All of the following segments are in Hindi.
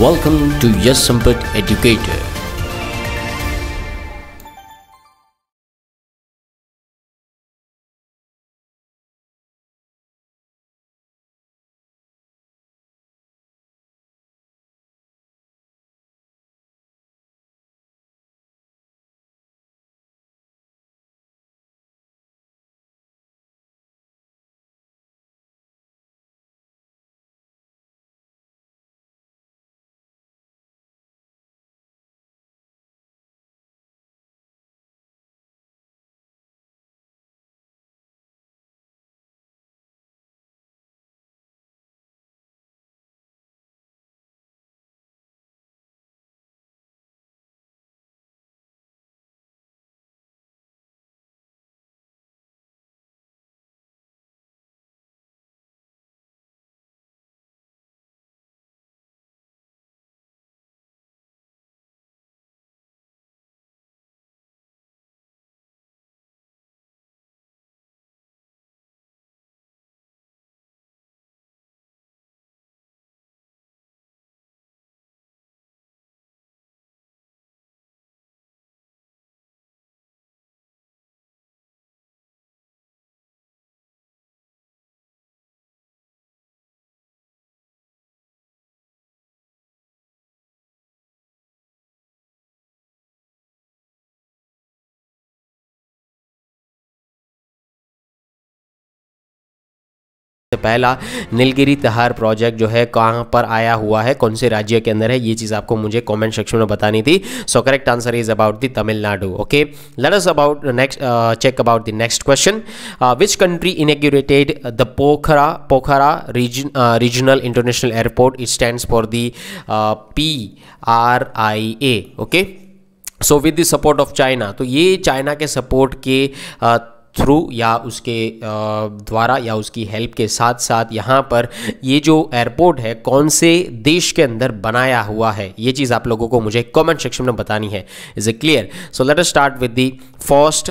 Welcome to Yes Educator. पहला नीलगिरी तहार प्रोजेक्ट जो है कहाँ पर आया हुआ है कौन से राज्य के अंदर है ये चीज़ आपको मुझे कॉमेंट सेक्शन में बतानी थी so correct answer is about the Tamil Nadu okay let us about next check about the next question which country inaugurated the Pokhara Pokhara regional international airport it stand for the P R I A okay so with the support of China तो ये चाइना के सपोर्ट के uh, थ्रू या उसके द्वारा या उसकी हेल्प के साथ साथ यहाँ पर ये जो एयरपोर्ट है कौन से देश के अंदर बनाया हुआ है ये चीज़ आप लोगों को मुझे कमेंट सेक्शन में बतानी है is a clear so let start with the first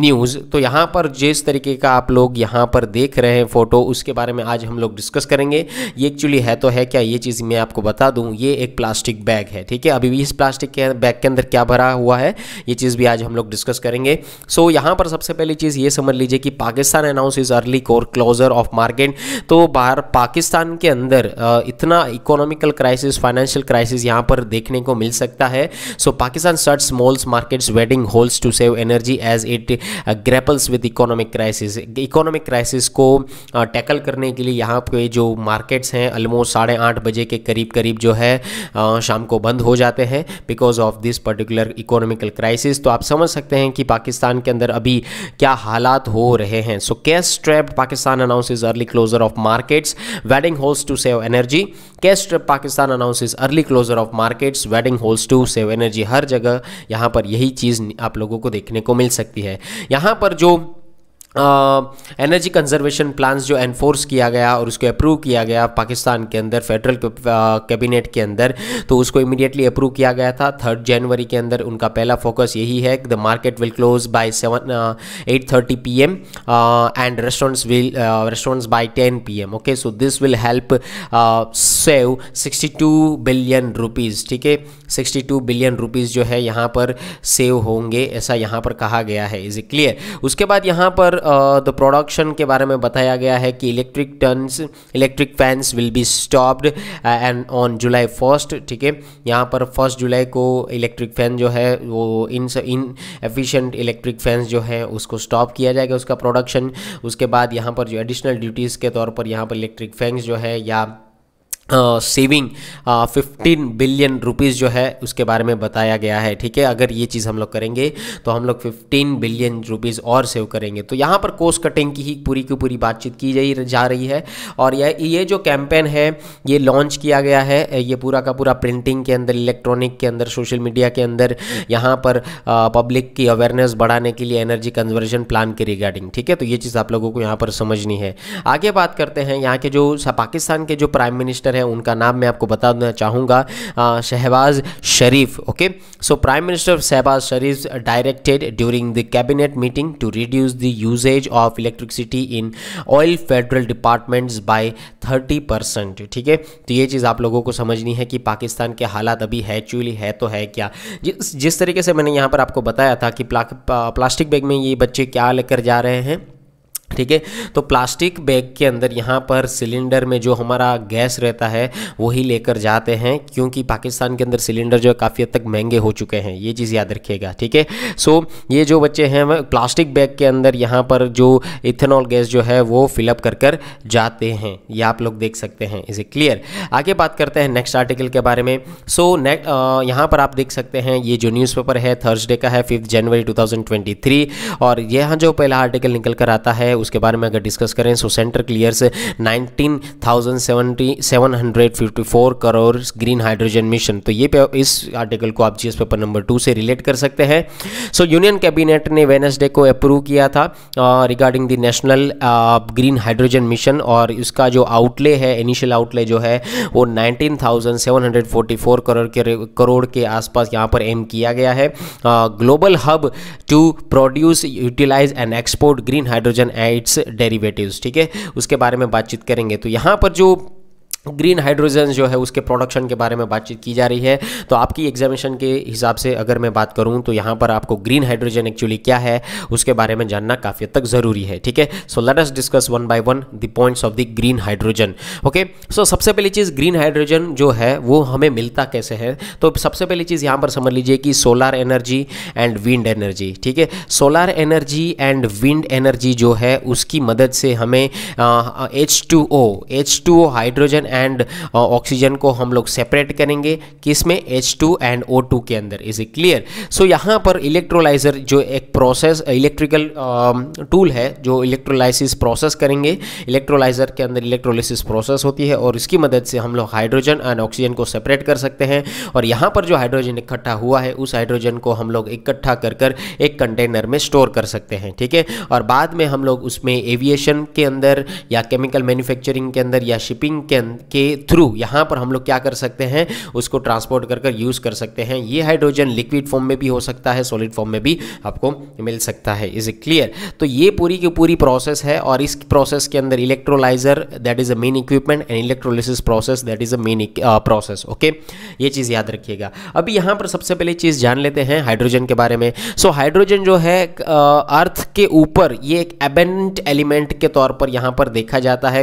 news तो यहाँ पर जिस तरीके का आप लोग यहाँ पर देख रहे हैं फ़ोटो उसके बारे में आज हम लोग डिस्कस करेंगे ये एक्चुअली है तो है क्या ये चीज़ मैं आपको बता दूँ ये एक प्लास्टिक बैग है ठीक है अभी भी इस प्लास्टिक के बैग के अंदर क्या भरा हुआ है ये चीज़ भी आज हम लोग डिस्कस करेंगे सो so, यहाँ पर सबसे पहली चीज़ ये समझ लीजिए कि Pakistan announce is early core closure of market तो बाहर पाकिस्तान के अंदर इतना इकोनॉमिकल क्राइसिस फाइनेंशियल क्राइसिस यहां पर देखने को मिल सकता है सो पाकिस्तान सर्ट malls markets wedding halls to save energy as it grapples with economic crisis economic crisis को टैकल करने के लिए यहाँ पे जो मार्केट्स हैं ऑलमोस्ट साढ़े आठ बजे के करीब करीब जो है शाम को बंद हो जाते हैं because of this particular economical crisis तो आप समझ सकते हैं कि पाकिस्तान के अंदर अभी क्या हालात हो रहे हैं so cash trapped Pakistan announces early closure of markets wedding halls to save energy cash trap Pakistan announces early closure of markets wedding halls to save energy हर जगह यहाँ पर यही चीज़ आप लोगों को देखने को मिल सकती है यहाँ पर जो एनर्जी कंजर्वेशन प्लान्स जो एनफोर्स किया गया और उसको अप्रूव किया गया पाकिस्तान के अंदर फेडरल कैबिनेट के अंदर तो उसको इमीडिएटली अप्रूव किया गया था थर्ड जनवरी के अंदर उनका पहला फोकस यही है the market will close by seven eight thirty p m and restaurants will restaurants by ten p m okay so this will help save sixty two billion rupees ठीक है सिक्सटी टू बिलियन रुपीज़ जो है यहाँ पर सेव होंगे ऐसा यहाँ पर कहा गया है इज़ ए क्लियर उसके बाद यहाँ पर द प्रोडक्शन के बारे में बताया गया है कि electric turns electric fans will be stopped and on July first ठीक है यहाँ पर फर्स्ट जुलाई को इलेक्ट्रिक फैन जो है वो इन इन एफिशिएंट इलेक्ट्रिक फैंस जो है उसको स्टॉप किया जाएगा उसका प्रोडक्शन उसके बाद यहाँ पर जो एडिशनल ड्यूटीज़ के तौर पर यहाँ पर इलेक्ट्रिक फैंस जो है या सेविंग फिफ्टीन बिलियन रुपीज़ जो है उसके बारे में बताया गया है ठीक है अगर ये चीज़ हम लोग करेंगे तो हम लोग फिफ्टीन बिलियन रुपीज़ और सेव करेंगे तो यहाँ पर कोस्ट कटिंग की ही पूरी की पूरी बातचीत की जा, जा रही है और यह ये जो कैंपेन है ये लॉन्च किया गया है ये पूरा का पूरा प्रिंटिंग के अंदर इलेक्ट्रॉनिक के अंदर सोशल मीडिया के अंदर यहाँ पर पब्लिक की अवेयरनेस बढ़ाने के लिए एनर्जी कन्वर्जन प्लान के रिगार्डिंग ठीक है तो ये चीज़ आप लोगों को यहाँ पर समझनी है आगे बात करते हैं यहाँ के जो पाकिस्तान के जो प्राइम मिनिस्टर हैं उनका नाम मैं आपको बता देना चाहूँगा Shahbaz Sharif okay so prime minister Shahbaz Sharif directed during the cabinet meeting to reduce the usages of electricity in all federal departments by thirty percent ठीक है तो ये चीज़ आप लोगों को समझनी है कि पाकिस्तान के हालात अभी है एक्चुअली है तो है क्या जिस जिस तरीके से मैंने यहाँ पर आपको बताया था कि प्ला, प्लास्टिक बैग में ये बच्चे क्या लेकर जा रहे हैं ठीक है तो प्लास्टिक बैग के अंदर यहाँ पर सिलेंडर में जो हमारा गैस रहता है वही लेकर जाते हैं क्योंकि पाकिस्तान के अंदर सिलेंडर जो है काफ़ी हद तक महंगे हो चुके हैं ये चीज़ याद रखिएगा ठीक है सो ये जो बच्चे हैं प्लास्टिक बैग के अंदर यहाँ पर जो इथेनॉल गैस जो है वो फिलअप कर कर जाते हैं ये आप लोग देख सकते हैं इसे क्लियर आगे बात करते हैं नेक्स्ट आर्टिकल के बारे में सो so, नेक्स्ट यहाँ पर आप देख सकते हैं ये जो न्यूज़पेपर है थर्सडे का है फिफ्थ जनवरी टू और यहाँ जो पहला आर्टिकल निकल कर आता है उसके बारे में अगर डिस्कस करें सो सेंटर क्लियर से nineteen crore green hydrogen mission तो ये इस आर्टिकल को आप जीएस पेपर नंबर टू से रिलेट कर सकते हैं सो यूनियन कैबिनेट ने वेनसडे को अप्रूव किया था regarding the national green hydrogen mission और इसका जो आउटले है इनिशियल आउटले जो है वो 19,744 करोड़ के करोड़ के आसपास यहाँ पर एम किया गया है global hub to produce utilize and export green hydrogen rights derivatives ठीक है उसके बारे में बातचीत करेंगे तो यहाँ पर जो ग्रीन हाइड्रोजन जो है उसके प्रोडक्शन के बारे में बातचीत की जा रही है तो आपकी एग्जामिनेशन के हिसाब से अगर मैं बात करूं तो यहाँ पर आपको ग्रीन हाइड्रोजन एक्चुअली क्या है उसके बारे में जानना काफ़ी हद तक ज़रूरी है ठीक है so let us discuss one by one the points of the green hydrogen okay so सबसे पहली चीज़ ग्रीन हाइड्रोजन जो है वो हमें मिलता कैसे है तो सबसे पहली चीज़ यहाँ पर समझ लीजिए कि solar energy and wind energy ठीक है solar energy and wind energy जो है उसकी मदद से हमें H two O H two O hydrogen and oxygen uh, को हम लोग सेपरेट करेंगे किस में H two and O two के अंदर इज ए क्लियर सो यहाँ पर इलेक्ट्रोलाइजर जो एक प्रोसेस इलेक्ट्रिकल टूल है जो इलेक्ट्रोलाइसिस प्रोसेस करेंगे इलेक्ट्रोलाइजर के अंदर इलेक्ट्रोलाइसिस प्रोसेस होती है और इसकी मदद से हम लोग हाइड्रोजन एंड ऑक्सीजन को सेपरेट कर सकते हैं और यहाँ पर जो हाइड्रोजन इकट्ठा हुआ है उस हाइड्रोजन को हम लोग इकट्ठा कर कर एक कंटेनर में स्टोर कर सकते हैं ठीक है और बाद में हम लोग उसमें एविएशन के अंदर या केमिकल मैन्युफैक्चरिंग के अंदर या शिपिंग के के थ्रू यहाँ पर हम लोग क्या कर सकते हैं उसको ट्रांसपोर्ट कर कर यूज़ कर सकते हैं ये हाइड्रोजन लिक्विड फॉर्म में भी हो सकता है सॉलिड फॉर्म में भी आपको मिल सकता है इज ए क्लियर तो ये पूरी की पूरी प्रोसेस है और इस प्रोसेस के अंदर electrolyser that is a main equipment and electrolysis process that is a main process okay ये चीज़ याद रखिएगा अभी यहाँ पर सबसे पहले चीज़ जान लेते हैं हाइड्रोजन के बारे में सो so, हाइड्रोजन जो है अर्थ uh, के ऊपर ये एक एबेंट एलिमेंट के तौर पर यहाँ पर देखा जाता है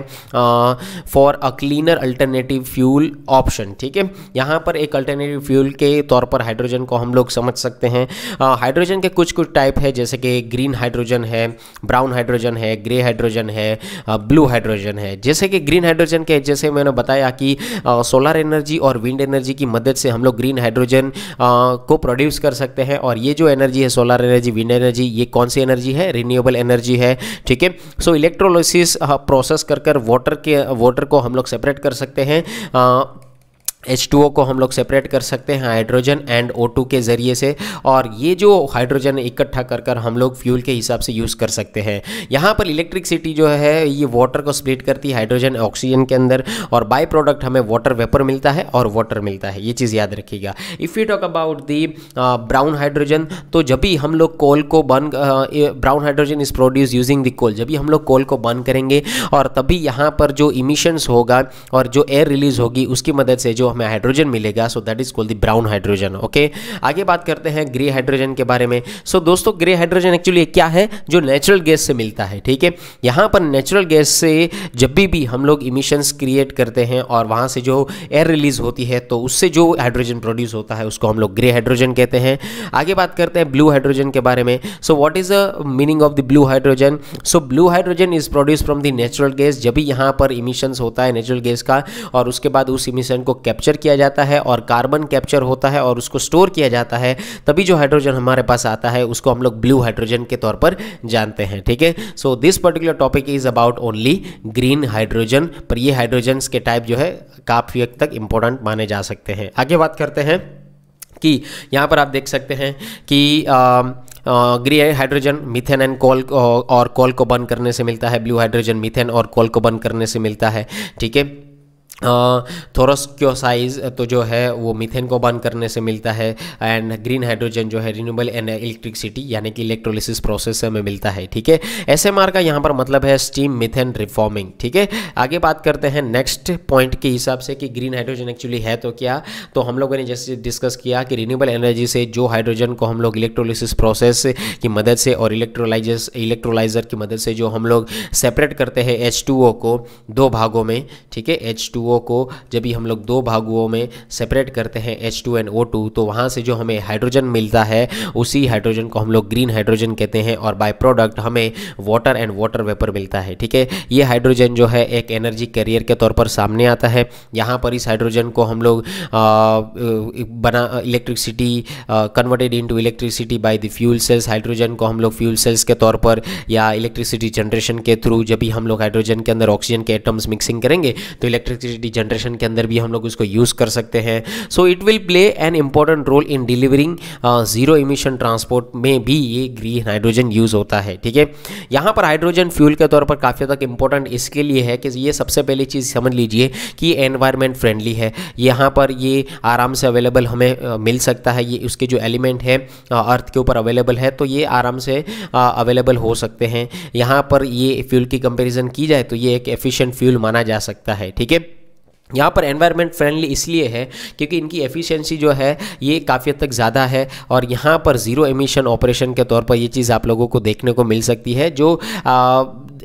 for a clean cleaner alternative fuel option ठीक है यहाँ पर एक अल्टरनेटिव फ्यूल के तौर पर हाइड्रोजन को हम लोग समझ सकते हैं हाइड्रोजन के कुछ कुछ टाइप है जैसे कि ग्रीन हाइड्रोजन है ब्राउन हाइड्रोजन है ग्रे हाइड्रोजन है ब्लू हाइड्रोजन है जैसे कि ग्रीन हाइड्रोजन के जैसे मैंने बताया कि सोलर एनर्जी और विंड एनर्जी की मदद से हम लोग ग्रीन हाइड्रोजन को प्रोड्यूस कर सकते हैं और ये जो एनर्जी है सोलर एनर्जी विंड एनर्जी ये कौन सी एनर्जी है रिन्यूएबल एनर्जी है ठीक है सो इलेक्ट्रोलोसिस प्रोसेस कर कर वाटर के वाटर को हम लोग सेपरेट कर सकते हैं H2O को हम लोग सेपरेट कर सकते हैं हाइड्रोजन एंड O2 के ज़रिए से और ये जो हाइड्रोजन इकट्ठा कर कर हम लोग फ्यूल के हिसाब से यूज़ कर सकते हैं यहाँ पर इलेक्ट्रिकसिटी जो है ये वाटर को स्प्लिट करती है हाइड्रोजन ऑक्सीजन के अंदर और बाई प्रोडक्ट हमें वाटर वेपर मिलता है और वाटर मिलता है ये चीज़ याद रखिएगा if you talk about the brown hydrogen तो जब भी हम लोग कोल को burn brown hydrogen is produce using the coal जब भी हम लोग कोल को बर्न करेंगे और तभी यहाँ पर जो इमिशंस होगा और जो एयर रिलीज होगी उसकी मदद से जो हमें हाइड्रोजन मिलेगा so that is called the brown hydrogen okay आगे बात करते हैं ग्रे हाइड्रोजन के बारे में सो so, दोस्तों ग्रे हाइड्रोजन एक्चुअली क्या है जो नेचुरल गैस से मिलता है ठीक है यहाँ पर नेचुरल गैस से जब भी भी हम लोग इमिशंस क्रिएट करते हैं और वहाँ से जो एयर रिलीज होती है तो उससे जो हाइड्रोजन प्रोड्यूस होता है उसको हम लोग ग्रे हाइड्रोजन कहते हैं आगे बात करते हैं ब्लू हाइड्रोजन के बारे में so what is the meaning of the blue hydrogen so blue hydrogen is produce from the natural gas जब भी यहाँ पर इमिशंस होता है नेचुरल गैस का और उसके बाद उस इमिशन को कैप कैप्चर किया जाता है और कार्बन कैप्चर होता है और उसको स्टोर किया जाता है तभी जो हाइड्रोजन हमारे पास आता है उसको हम लोग ब्लू हाइड्रोजन के तौर पर जानते हैं ठीक है so this particular topic is about only green hydrogen पर ये हाइड्रोजन के टाइप जो है काफ़ी हद तक इंपॉर्टेंट माने जा सकते हैं आगे बात करते हैं कि यहाँ पर आप देख सकते हैं कि आ, grey hydrogen methane and coal और कॉल को बर्न करने से मिलता है ब्लू हाइड्रोजन मीथेन और कॉल को बर्न करने से मिलता है ठीक है थोरोस्क्योसाइज तो जो है वो मीथेन को बर्न करने से मिलता है एंड ग्रीन हाइड्रोजन जो है रिन्यूबल एंड इलेक्ट्रिसिटी यानी कि इलेक्ट्रोलिसिस प्रोसेस में मिलता है ठीक है एस का यहाँ पर मतलब है स्टीम मिथेन रिफॉर्मिंग ठीक है आगे बात करते हैं नेक्स्ट पॉइंट के हिसाब से कि ग्रीन हाइड्रोजन एक्चुअली है तो क्या तो हम लोगों ने जैसे डिस्कस किया कि रिन्यूबल एनर्जी से जो हाइड्रोजन को हम लोग इलेक्ट्रोलिसिस प्रोसेस की मदद से और इलेक्ट्रोलाइजर्स इलेक्ट्रोलाइजर की मदद से जो हम लोग सेपरेट करते हैं एच को दो भागों में ठीक है एच टू H2O को जब भी हम लोग दो भागुओं में सेपरेट करते हैं H two and O two तो वहाँ से जो हमें हाइड्रोजन मिलता है उसी हाइड्रोजन को हम लोग ग्रीन हाइड्रोजन कहते हैं और बाय प्रोडक्ट हमें वाटर एंड वाटर वेपर मिलता है ठीक है ये हाइड्रोजन जो है एक एनर्जी कैरियर के तौर पर सामने आता है यहाँ पर इस हाइड्रोजन को हम लोग बना electricity converted into electricity by the fuel cells hydrogen को हम लोग फ्यूल सेल्स के तौर पर या इलेक्ट्रिसिटी जनरेशन के थ्रू जब भी हम लोग हाइड्रोजन के अंदर ऑक्सीजन के एटम्स मिक्सिंग करेंगे तो इलेक्ट्रिसिटी इलेक्ट्रिसिटी जनरेशन के अंदर भी हम लोग इसको यूज़ कर सकते हैं so it will play an important role in delivering zero emission transport में भी ये ग्रीन हाइड्रोजन यूज़ होता है ठीक है यहाँ पर हाइड्रोजन फ्यूल के तौर पर काफ़ी तक इंपॉर्टेंट इसके लिए है कि ये सबसे पहली चीज़ समझ लीजिए कि एनवायरमेंट फ्रेंडली है यहाँ पर ये आराम से अवेलेबल हमें uh, मिल सकता है ये उसके जो एलिमेंट है अर्थ के ऊपर अवेलेबल है तो ये आराम से अवेलेबल uh, हो सकते हैं यहाँ पर ये फ्यूल की कंपेरिजन की जाए तो ये एक एफिशियंट फ्यूल माना जा सकता है ठीक है यहाँ पर एनवायरनमेंट फ्रेंडली इसलिए है क्योंकि इनकी एफिशिएंसी जो है ये काफ़ी हद तक ज़्यादा है और यहाँ पर ज़ीरो एमिशन ऑपरेशन के तौर पर ये चीज़ आप लोगों को देखने को मिल सकती है जो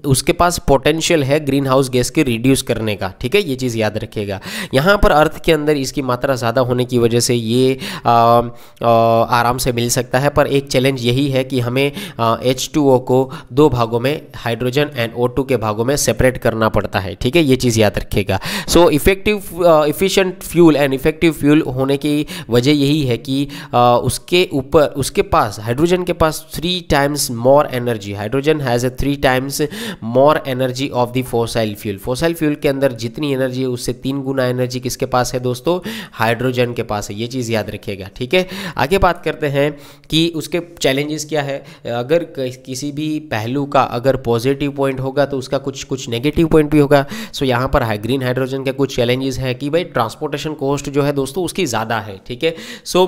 उसके पास पोटेंशियल है ग्रीन हाउस गैस के रिड्यूस करने का ठीक है ये चीज़ याद रखिएगा यहाँ पर अर्थ के अंदर इसकी मात्रा ज़्यादा होने की वजह से ये आ, आ, आराम से मिल सकता है पर एक चैलेंज यही है कि हमें एच को दो भागों में हाइड्रोजन एंड ओ के भागों में सेपरेट करना पड़ता है ठीक है ये चीज़ याद रखिएगा so effective efficient fuel and effective fuel होने की वजह यही है कि आ, उसके ऊपर उसके पास हाइड्रोजन के पास three times more energy hydrogen has a three times more energy of the fossil fuel fossil fuel के अंदर जितनी एनर्जी है उससे तीन गुना एनर्जी किसके पास है दोस्तों हाइड्रोजन के पास है ये चीज़ याद रखिएगा ठीक है आगे बात करते हैं कि उसके चैलेंजेस क्या है अगर किसी भी पहलू का अगर पॉजिटिव पॉइंट होगा तो उसका कुछ कुछ नेगेटिव पॉइंट भी होगा सो यहाँ पर हाई ग्रीन हाइड्रोजन के कुछ चैलेंजेस है कि भाई ट्रांसपोर्टेशन कॉस्ट जो है दोस्तों उसकी ज़्यादा है ठीक है so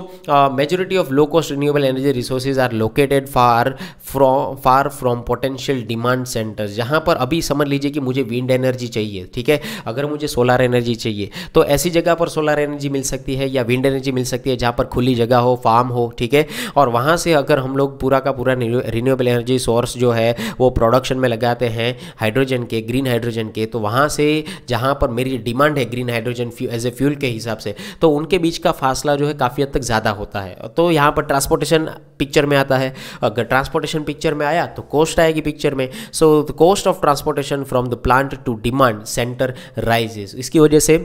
majority of low cost renewable energy resources are located far from far from potential demand centres जहाँ पर अभी समझ लीजिए कि मुझे विंड एनर्जी चाहिए ठीक है अगर मुझे सोलर एनर्जी चाहिए तो ऐसी जगह पर सोलर एनर्जी मिल सकती है या विंड एनर्जी मिल सकती है जहाँ पर खुली जगह हो फार्म हो ठीक है और वहाँ से अगर हम लोग पूरा का पूरा रिन्यूएबल एनर्जी सोर्स जो है वो प्रोडक्शन में लगाते हैं हाइड्रोजन के ग्रीन हाइड्रोजन के तो वहाँ से जहाँ पर मेरी डिमांड है green hydrogen as a fuel के हिसाब से तो उनके बीच का फासला जो है काफ़ी हद तक ज़्यादा होता है तो यहाँ पर ट्रांसपोर्टेशन पिक्चर में आता है अगर ट्रांसपोर्टेशन पिक्चर में आया तो कोस्ट आएगी पिक्चर में so cost of transportation from the plant to demand centre rises इसकी वजह से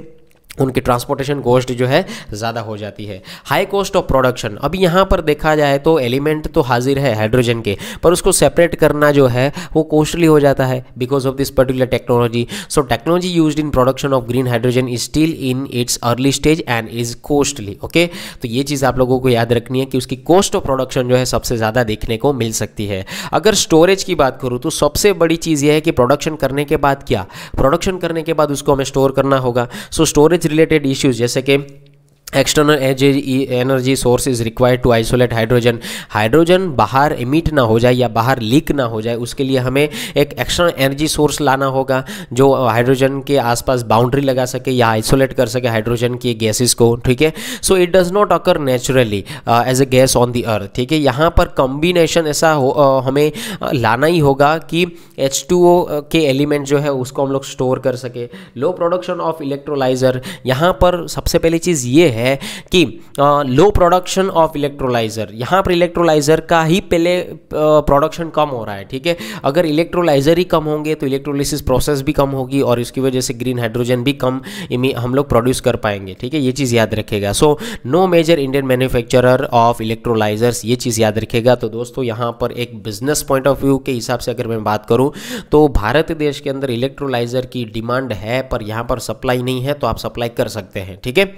उनकी ट्रांसपोर्टेशन कॉस्ट जो है ज़्यादा हो जाती है हाई कॉस्ट ऑफ प्रोडक्शन अभी यहाँ पर देखा जाए तो एलिमेंट तो हाजिर है हाइड्रोजन के पर उसको सेपरेट करना जो है वो कॉस्टली हो जाता है because of this particular technology so technology use in production of green hydrogen is still in its early stage and is costly okay तो ये चीज़ आप लोगों को याद रखनी है कि उसकी कॉस्ट ऑफ प्रोडक्शन जो है सबसे ज़्यादा देखने को मिल सकती है अगर स्टोरेज की बात करूँ तो सबसे बड़ी चीज़ यह है कि प्रोडक्शन करने के बाद क्या प्रोडक्शन करने के बाद उसको हमें स्टोर करना होगा so so, storage related issues जैसे कि external energy source is required to isolate hydrogen hydrogen बाहर इमिट ना हो जाए या बाहर लीक ना हो जाए उसके लिए हमें एक एक्सटर्नल एनर्जी सोर्स लाना होगा जो हाइड्रोजन के आसपास बाउंड्री लगा सके या आइसोलेट कर सके हाइड्रोजन की गैसेस को ठीक है so it does not occur naturally as a gas on the earth ठीक है यहाँ पर कॉम्बिनेशन ऐसा हो uh, हमें uh, लाना ही होगा कि एच uh, के एलिमेंट जो है उसको हम लोग स्टोर कर सके लो प्रोडक्शन ऑफ इलेक्ट्रोलाइजर यहाँ पर सबसे पहली चीज़ ये है है कि लो प्रोडक्शन ऑफ इलेक्ट्रोलाइज़र यहाँ पर इलेक्ट्रोलाइज़र का ही पहले प्रोडक्शन कम हो रहा है ठीक है अगर इलेक्ट्रोलाइज़र ही कम होंगे तो इलेक्ट्रोलिसिस प्रोसेस भी कम होगी और इसकी वजह से ग्रीन हाइड्रोजन भी कम हम लोग प्रोड्यूस कर पाएंगे ठीक है ये चीज़ याद रखेगा so no major Indian manufacturer of electrolysers ये चीज़ याद रखेगा तो दोस्तों यहाँ पर एक बिजनेस पॉइंट ऑफ व्यू के हिसाब से अगर मैं बात करूँ तो भारत देश के अंदर इलेक्ट्रोलाइजर की डिमांड है पर यहाँ पर सप्लाई नहीं है तो आप सप्लाई कर सकते हैं ठीक है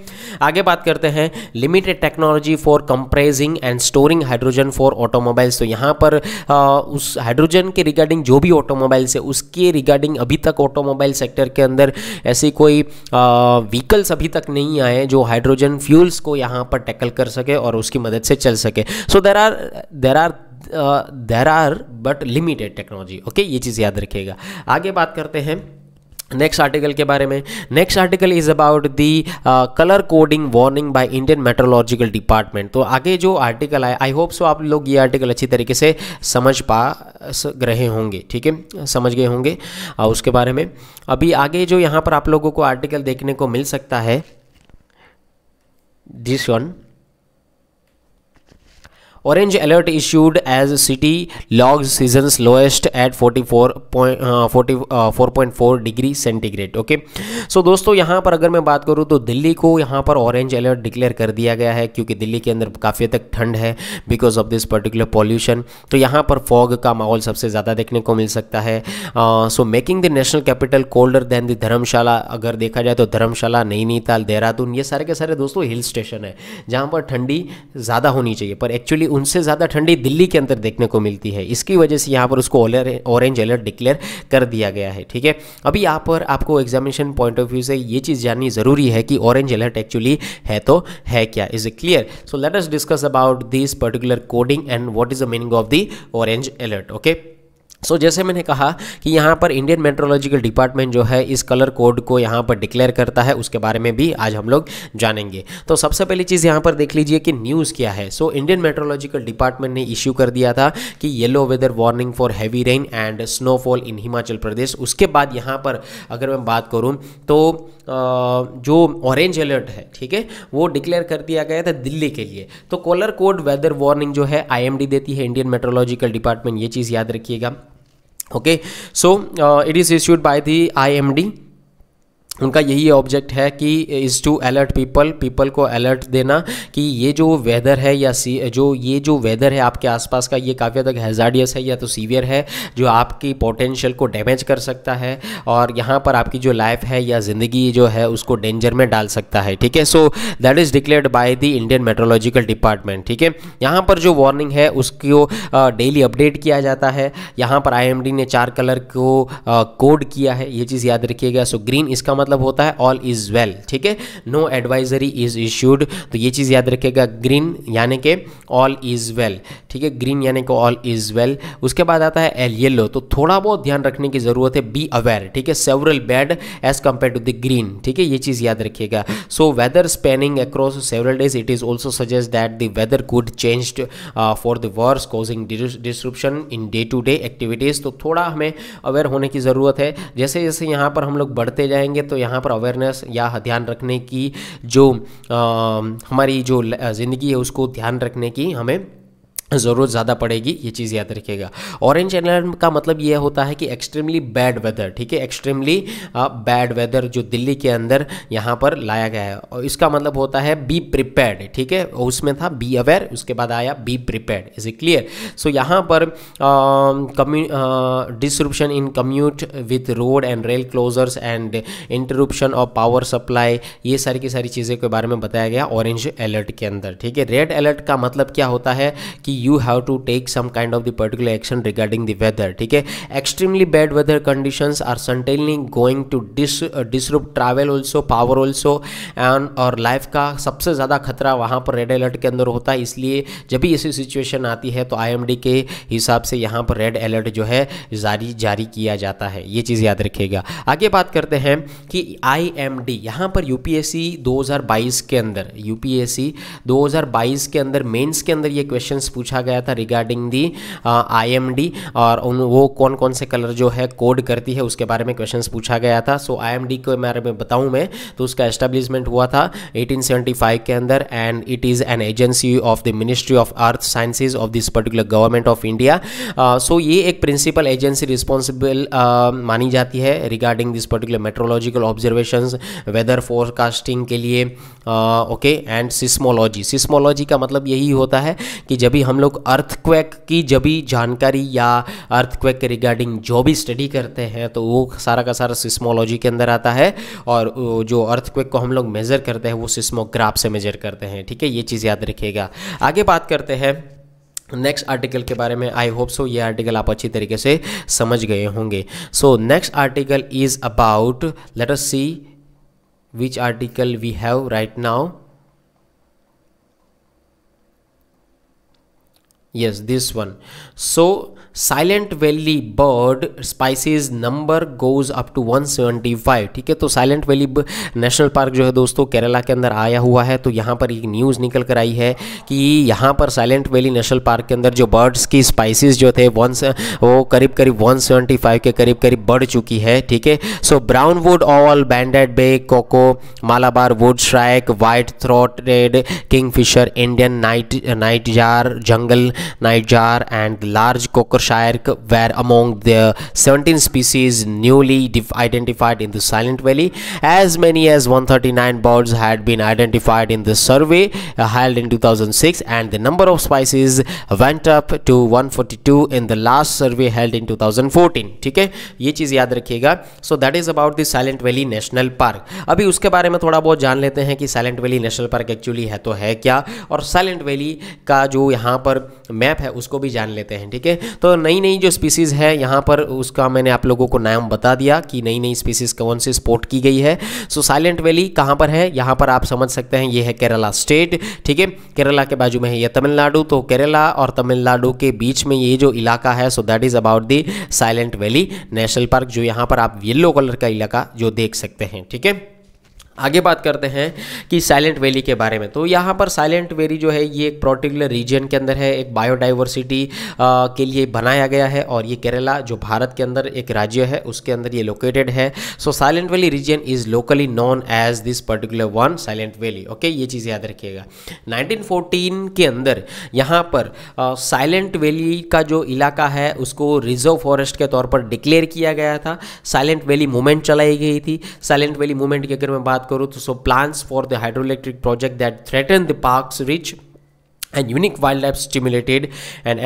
आगे बात बात करते हैं limited technology for compressing and storing hydrogen for automobiles तो यहाँ पर आ, उस हाइड्रोजन के रिगार्डिंग जो भी ऑटोमोबाइल्स है उसके रिगार्डिंग अभी तक ऑटोमोबाइल सेक्टर के अंदर ऐसी कोई व्हीकल्स अभी तक नहीं आए जो हाइड्रोजन फ्यूल्स को यहाँ पर टैकल कर सके और उसकी मदद से चल सके so there are there are there are but limited technology okay ये चीज़ याद रखिएगा आगे बात करते हैं नेक्स्ट आर्टिकल के बारे में next article is about the colour coding warning by Indian meteorological department तो आगे जो आर्टिकल आए आई होप सो आप लोग ये आर्टिकल अच्छी तरीके से समझ पा रहे होंगे ठीक है समझ गए होंगे आ, उसके बारे में अभी आगे जो यहाँ पर आप लोगों को आर्टिकल देखने को मिल सकता है this one orange alert issued as city log season lowest at 44 point, degree centigrade okay so दोस्तों यहाँ पर अगर मैं बात करूँ तो दिल्ली को यहाँ पर ऑरेंज अलर्ट डिक्लेयर कर दिया गया है क्योंकि दिल्ली के अंदर काफ़ी तक ठंड है because of this particular pollution तो यहाँ पर फॉग का माहौल सबसे ज़्यादा देखने को मिल सकता है so making the national capital colder than the Dharamshala अगर देखा जाए तो धर्मशाला नैनीताल देहरादून ये सारे के सारे दोस्तों हिल स्टेशन है जहाँ पर ठंडी ज़्यादा होनी चाहिए पर एक्चुअली उनसे ज़्यादा ठंडी दिल्ली के अंदर देखने को मिलती है इसकी वजह से यहाँ पर उसको ऑरेंज अलर्ट डिक्लेयर कर दिया गया है ठीक है अभी यहाँ पर आपको एग्जामिनेशन पॉइंट ऑफ व्यू से ये चीज़ जाननी ज़रूरी है कि ऑरेंज अलर्ट एक्चुअली है तो है क्या is it clear so let us discuss about this particular coding and what is the meaning of the orange alert okay so so, जैसे मैंने कहा कि यहाँ पर इंडियन मेट्रोलॉजिकल डिपार्टमेंट जो है इस कलर कोड को यहाँ पर डिक्लेयर करता है उसके बारे में भी आज हम लोग जानेंगे तो सबसे पहली चीज़ यहाँ पर देख लीजिए कि न्यूज़ क्या है सो इंडियन मेट्रोलॉजिकल डिपार्टमेंट ने इश्यू कर दिया था कि yellow weather warning for heavy rain and snowfall in Himachal Pradesh उसके बाद यहाँ पर अगर मैं बात करूँ तो जो ऑरेंज अलर्ट है ठीक है वो डिक्लेयर कर दिया गया था दिल्ली के लिए तो कोलर कोड वेदर वार्निंग जो है आई देती है इंडियन मेट्रोलॉजिकल डिपार्टमेंट ये चीज़ याद रखिएगा okay so uh, it is issued by the imd उनका यही ऑब्जेक्ट है कि is to alert people people को अलर्ट देना कि ये जो वेदर है या सी जो ये जो वेदर है आपके आसपास का ये काफ़ी तक हैज़ार्डियस है या तो सीवियर है जो आपकी पोटेंशियल को डैमेज कर सकता है और यहाँ पर आपकी जो लाइफ है या ज़िंदगी जो है उसको डेंजर में डाल सकता है ठीक है so that is declared by the Indian meteorological department ठीक है यहाँ पर जो वार्निंग है उसको डेली अपडेट किया जाता है यहाँ पर आई ने चार कलर को कोड किया है ये चीज़ याद रखिएगा सो ग्रीन इसका मतलब मतलब होता है ऑल इज वेल ठीक है नो एडवाइजरी इज इश्यूड तो ये चीज़ याद रखेगा ग्रीन यानी कि ऑल इज वेल ठीक है ग्रीन यानी कि ऑल इज वेल उसके बाद आता है एल येलो तो थोड़ा बहुत ध्यान रखने की ज़रूरत है बी अवेयर ठीक है several bad as compare to the green ठीक है ये चीज़ याद रखिएगा so weather spanning across several days it is also suggest that the weather could change for the worse causing description in day to day activities तो थोड़ा हमें अवेयर होने की ज़रूरत है जैसे जैसे यहां पर हम लोग बढ़ते जाएंगे तो तो यहाँ पर अवेयरनेस या ध्यान रखने की जो आ, हमारी जो ज़िंदगी है उसको ध्यान रखने की हमें ज़रूरत ज़्यादा पड़ेगी ये चीज़ याद रखिएगा ऑरेंज अलर्ट का मतलब ये होता है कि एक्सट्रीमली बैड वेदर ठीक है एक्सट्रीमली बैड वेदर जो दिल्ली के अंदर यहाँ पर लाया गया है और इसका मतलब होता है बी प्रिपेयर्ड ठीक है उसमें था बी अवेयर उसके बाद आया be prepared is it clear so यहाँ पर कम्यू in commute with road and rail closures and interruption of power supply ये सारी की सारी चीज़ें के बारे में बताया गया ऑरेंज अलर्ट के अंदर ठीक है रेड अलर्ट का मतलब क्या होता है कि you have to take some kind of the particular action regarding the weather ठीक है extremely bad weather condition are certainly going to dis, uh, disrupt travel also power और लाइफ का सबसे ज़्यादा खतरा वहाँ पर रेड अलर्ट के अंदर होता है इसलिए जब भी ऐसी सिचुएशन आती है तो आई के हिसाब से यहाँ पर रेड अलर्ट जो है जारी जारी किया जाता है ये चीज़ याद रखिएगा आगे बात करते हैं कि आई एम डी यहाँ पर यूपीएससी बाईस के अंदर यूपीएससी बाईस के अंदर मेन्स के अंदर ये क्वेश्चन पूछ पूछा गया था रिगार्डिंग दी आई और उन वो कौन कौन से कलर जो है कोड करती है उसके बारे में क्वेश्चन पूछा गया था सो आई के बारे में बताऊँ मैं तो उसका एस्टेब्लिशमेंट हुआ था 1875 के अंदर and it is an agency of the ministry of earth sciences of this particular government of India so ये एक प्रिंसिपल एजेंसी रिस्पॉन्सिबल मानी जाती है regarding this particular meteorological observation weather forecasting के लिए ओके एंड सिस्मोलॉजी सिस्मोलॉजी का मतलब यही होता है कि जब भी हम लोग अर्थक्वेक की जब भी जानकारी या अर्थक्वेक के रिगार्डिंग जो भी स्टडी करते हैं तो वो सारा का सारा सिस्मोलॉजी के अंदर आता है और जो अर्थक्वेक को हम लोग मेज़र करते हैं वो सिस्मोग्राफ से मेजर करते हैं ठीक है ये चीज़ याद रखिएगा आगे बात करते हैं नेक्स्ट आर्टिकल के बारे में आई होप सो ये आर्टिकल आप अच्छी तरीके से समझ गए होंगे so next article is about let us see which article we have right now yes this one so Silent Valley bird species number goes up to 175 ठीक है तो साइलेंट वैली नेशनल पार्क जो है दोस्तों केरला के अंदर आया हुआ है तो यहाँ पर एक न्यूज़ निकल कर आई है कि यहाँ पर साइलेंट वैली नेशनल पार्क के अंदर जो बर्ड्स की स्पाइसिस जो थे वन वो करीब करीब 175 के करीब करीब बढ़ चुकी है ठीक है so brown wood owl banded bay cuckoo Malabar woodshrike white throated kingfisher Indian night nightjar jungle nightjar and large cuckoo shark were among the 17 species newly identified in the Silent Valley. As many as 139 birds had been identified in the survey uh, held in 2006 and the number of species went up to 142 in the last survey held in 2014. ठीक है ये चीज़ याद रखिएगा so that is about the Silent Valley National Park अभी उसके बारे में थोड़ा बहुत जान लेते हैं कि Silent Valley National Park actually है तो है क्या और साइलेंट वैली का जो यहाँ पर मैप है उसको भी जान लेते हैं ठीक है तो नई नई जो स्पीसीज़ है यहाँ पर उसका मैंने आप लोगों को नाम बता दिया कि नई नई स्पीसीज़ कौन सी स्पोर्ट की गई है सो साइलेंट वैली कहाँ पर है यहाँ पर आप समझ सकते हैं ये है केरला स्टेट ठीक है केरला के बाजू में है यह तमिलनाडु तो केरला और तमिलनाडु के बीच में ये जो इलाका है so that is about the Silent Valley National Park जो यहाँ पर आप येल्लो कलर का इलाका जो देख सकते हैं ठीक है आगे बात करते हैं कि साइलेंट वैली के बारे में तो यहाँ पर साइलेंट वैली जो है ये एक पर्टिकुलर रीजन के अंदर है एक बायोडाइवर्सिटी के लिए बनाया गया है और ये केरला जो भारत के अंदर एक राज्य है उसके अंदर ये लोकेटेड है so Silent Valley region is locally known as this particular one Silent Valley okay ये चीज़ याद रखिएगा नाइनटीन के अंदर यहाँ पर साइलेंट वैली का जो इलाका है उसको रिजर्व फॉरेस्ट के तौर पर डिक्लेयर किया गया था साइलेंट वैली मूवमेंट चलाई गई थी साइलेंट वैली मूवमेंट की अगर मैं बात बात करो तो so plans for the hydroelectric project that threaten the park's rich and and unique wildlife stimulated an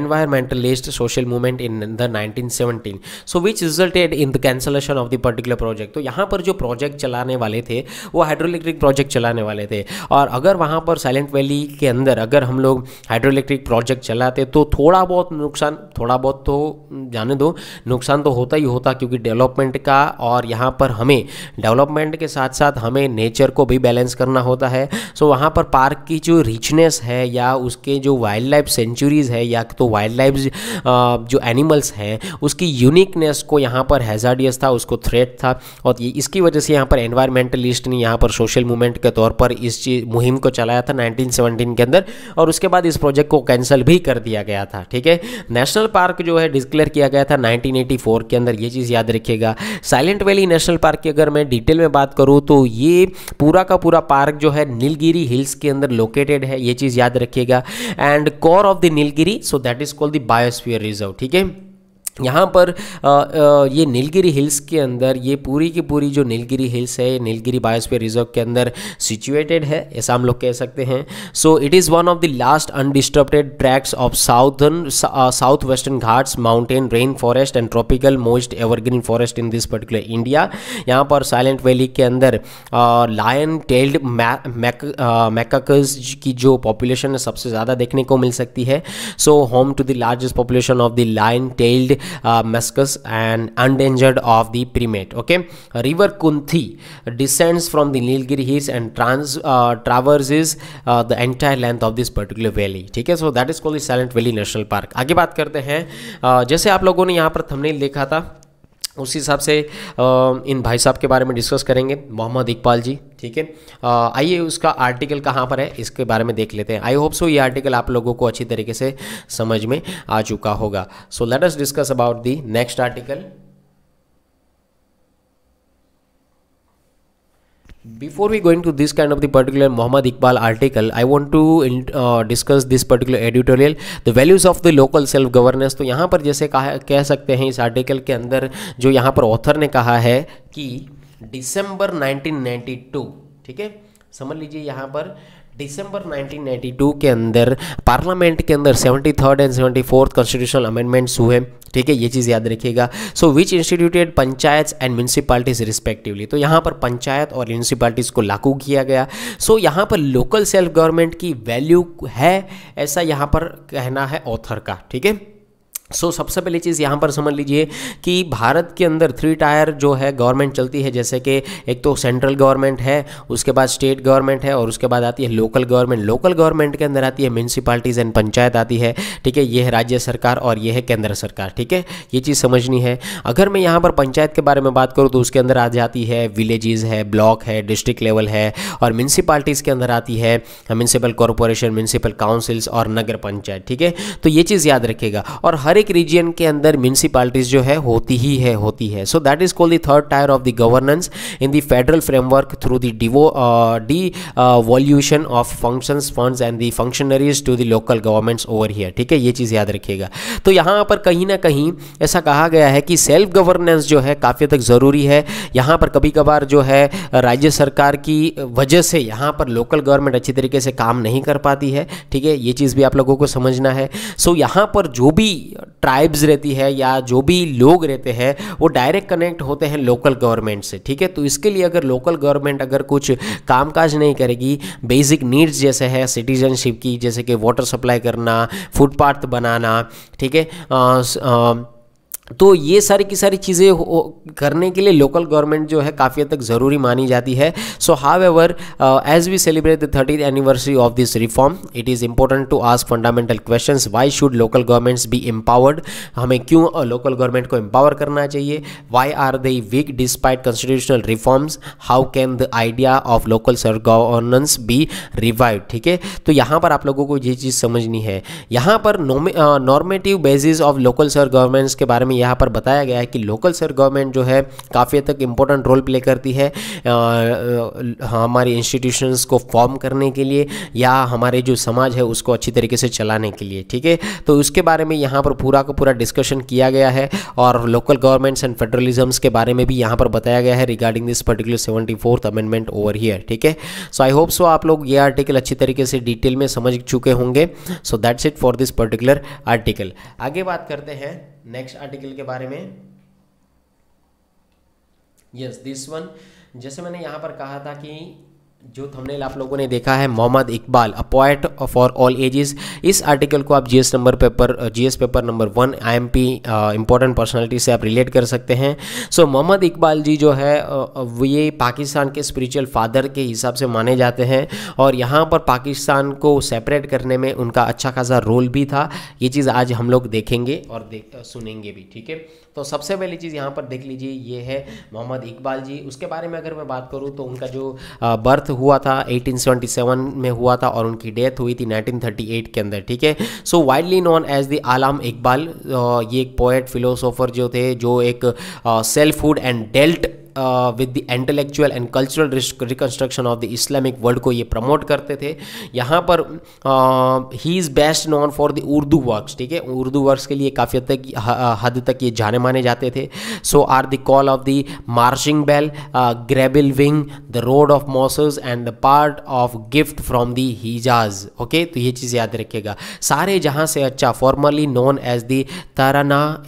environment, social movement in the nineteen 1917 so which resulted in the cancellation of the particular project तो यहाँ पर जो प्रोजेक्ट चलाने वाले थे वो हाइड्रो इलेक्ट्रिक प्रोजेक्ट चलाने वाले थे और अगर वहाँ पर साइलेंट वैली के अंदर अगर हम लोग हाइड्रो इलेक्ट्रिक प्रोजेक्ट चलाते तो थोड़ा बहुत नुकसान थोड़ा बहुत तो जाने दो नुकसान तो होता ही होता क्योंकि डेवलपमेंट का और यहाँ पर हमें डेवलपमेंट के साथ साथ हमें नेचर को भी बैलेंस करना होता है सो so, वहाँ पर पार्क की जो रिचनेस है है या उसके जो वाइल्ड लाइफ सेंचुरीज़ है या तो वाइल्ड लाइफ जो एनिमल्स हैं उसकी यूनिकनेस को यहाँ पर हैजाडियस था उसको थ्रेट था और इसकी वजह से यहाँ पर एनवायरमेंटलिस्ट ने यहाँ पर सोशल मूवमेंट के तौर पर इस चीज़ मुहिम को चलाया था नाइनटीन के अंदर और उसके बाद इस प्रोजेक्ट को कैंसिल भी कर दिया गया था ठीक है नेशनल पार्क जो है डिक्लेयर किया गया था नाइनटीन के अंदर ये चीज़ याद रखिएगा साइलेंट वैली नेशनल पार्क की अगर मैं डिटेल में बात करूँ तो ये पूरा का पूरा पार्क जो है नीलगिरी हिल्स के अंदर लोकेटेड है ये चीज़ याद रखिएगा and core of the Nilgiri so that is called the biosphere reserve ठीक है तो यहाँ पर आ, आ, ये नीलगिरी हिल्स के अंदर ये पूरी की पूरी जो नीलगिरी हिल्स है नीलगिरी बायोस्फीयर रिजर्व के अंदर सिचुएटेड है ऐसा हम लोग कह सकते हैं so it is one of the last undisturbed tracts of southern south western Ghats mountain rain forest and tropical most evergreen forest in this particular India यहाँ पर साइलेंट वैली के अंदर लायन टेल्ड मैककस की जो पॉपुलेशन है सबसे ज़्यादा देखने को मिल सकती है so home to the largest population of the lion tailed macaques and endangered of the primate okay river Kunthi descends from the Nilgiri hills and trans traverses the entire length of this particular valley ठीक है so that is called the Silent Valley National Park आगे बात करते हैं uh, जैसे आप लोगों ने यहाँ पर थमनेल देखा था उस हिसाब से इन भाई साहब के बारे में डिस्कस करेंगे मोहम्मद इकबाल जी ठीक है आइए उसका आर्टिकल कहाँ पर है इसके बारे में देख लेते हैं आई होप सो ये आर्टिकल आप लोगों को अच्छी तरीके से समझ में आ चुका होगा so let us discuss about the next article Before we going to this kind of the particular mohammad Iqbal article, I want to uh, discuss this particular editorial, the values of the local self governance. to yahan par jaise कहा कह सकते हैं इस आर्टिकल के अंदर जो यहाँ पर ऑथर ने कहा है कि दिसंबर 1992 theek hai samajh lijiye yahan par दिसंबर 1992 के अंदर पार्लियामेंट के अंदर seventy third and seventy fourth constitutional amendments हुए ठीक है ये चीज़ याद रखिएगा so which instituted panchayat and municipalities respectively तो यहाँ पर पंचायत और म्यूनसिपालिटीज़ को लागू किया गया सो so, यहाँ पर लोकल सेल्फ गवर्नमेंट की वैल्यू है ऐसा यहाँ पर कहना है ऑथर का ठीक है सो so, सबसे पहली चीज़ यहाँ पर समझ लीजिए कि भारत के अंदर थ्री टायर जो है गवर्नमेंट चलती है जैसे कि एक तो सेंट्रल गवर्नमेंट है उसके बाद स्टेट गवर्नमेंट है और उसके बाद आती है लोकल गवर्नमेंट लोकल गवर्नमेंट के अंदर आती है म्यूनसिपालिटीज़ एंड पंचायत आती है ठीक है ये है राज्य सरकार और ये है केंद्र सरकार ठीक है ये चीज़ समझनी है अगर मैं यहाँ पर पंचायत के बारे में बात करूँ तो उसके अंदर आ जाती है विलेजेज है ब्लॉक है डिस्ट्रिक्ट लेवल है और म्यूनसिपालिटीज़ के अंदर आती है म्यूनसिपल कॉरपोरेशन म्यूनसिपल काउंसिल्स और नगर पंचायत ठीक है तो ये चीज़ याद रखेगा और हर हर एक रीजन के अंदर म्यूनसिपालिटीज़ जो है होती ही है होती है so that is call the third tier of the governance in the federal framework through the devolution of function fund and the functionaries to the local governments over here ठीक है ये चीज़ याद रखिएगा तो यहाँ पर कहीं ना कहीं ऐसा कहा गया है कि सेल्फ गवर्नेंस जो है काफ़ी तक ज़रूरी है यहाँ पर कभी कभार जो है राज्य सरकार की वजह से यहाँ पर लोकल गवर्नमेंट अच्छी तरीके से काम नहीं कर पाती है ठीक है ये चीज़ भी आप लोगों को समझना है सो so, यहाँ पर जो भी ट्राइब्स रहती है या जो भी लोग रहते हैं वो डायरेक्ट कनेक्ट होते हैं लोकल गवर्नमेंट से ठीक है तो इसके लिए अगर लोकल गवर्नमेंट अगर कुछ कामकाज नहीं करेगी बेसिक नीड्स जैसे है सिटीजनशिप की जैसे कि वाटर सप्लाई करना फुटपाथ बनाना ठीक है तो ये सारी की सारी चीज़ें करने के लिए लोकल गवर्नमेंट जो है काफ़ी हद तक ज़रूरी मानी जाती है so however as we celebrate the thirteen anniversary of this reform it is important to ask fundamental question why should local governments be empowered हमें क्यों लोकल uh, गवर्नमेंट को एम्पावर करना चाहिए why are they weak despite constitutional reforms how can the idea of local self governance be revive ठीक है तो यहाँ पर आप लोगों को ये चीज़ समझनी है यहाँ पर normative basis of local self governments के बारे में हमें यहाँ पर बताया गया है कि लोकल सर गवर्नमेंट जो है काफ़ी हद तक इम्पोर्टेंट रोल प्ले करती है हमारे इंस्टीट्यूशंस को फॉर्म करने के लिए या हमारे जो समाज है उसको अच्छी तरीके से चलाने के लिए ठीक है तो उसके बारे में यहाँ पर पूरा का पूरा डिस्कशन किया गया है और लोकल गवर्नमेंट्स एंड फेडरलिज्म्स के बारे में भी यहाँ पर बताया गया है regarding this particular seventy fourth amendment over here ठीक है सो आई होप सो आप लोग ये आर्टिकल अच्छी तरीके से डिटेल में समझ चुके होंगे so that's it for this particular article आगे बात करते हैं नेक्स्ट आर्टिकल के बारे में यस दिस वन जैसे मैंने यहां पर कहा था कि जो थंबनेल आप लोगों ने देखा है Mohammad Iqbal a poet for all ages इस आर्टिकल को आप GS number paper GS paper number one IMP important personality से आप रिलेट कर सकते हैं सो so, मोहम्मद इकबाल जी जो है uh, uh, वो ये पाकिस्तान के स्पिरिचुअल फादर के हिसाब से माने जाते हैं और यहाँ पर पाकिस्तान को सेपरेट करने में उनका अच्छा खासा रोल भी था ये चीज़ आज हम लोग देखेंगे और देख uh, सुनेंगे भी ठीक है तो सबसे पहली चीज़ यहाँ पर देख लीजिए ये है मोहम्मद इकबाल जी उसके बारे में अगर मैं बात करूँ तो उनका जो बर्थ हुआ था 1877 में हुआ था और उनकी डेथ हुई थी 1938 के अंदर ठीक है so widely known as the Allama Iqbal ये एक पोएट फिलोसोफर जो थे जो एक selfhood and dealt with the intellectual and cultural reconstruction of the Islamic world को ये प्रमोट करते थे यहाँ पर he is best known for the Urdu work ठीक है उर्दू वर्क के लिए काफ़ी हद तक uh, हद तक ये जाने माने जाते थे so are the call of the marching bell Gabriel wing the rod of Moses and the part of gift from the Hijaz okay तो ये चीज़ याद रखिएगा सारे जहाँ से अच्छा फॉर्मली नॉन एज द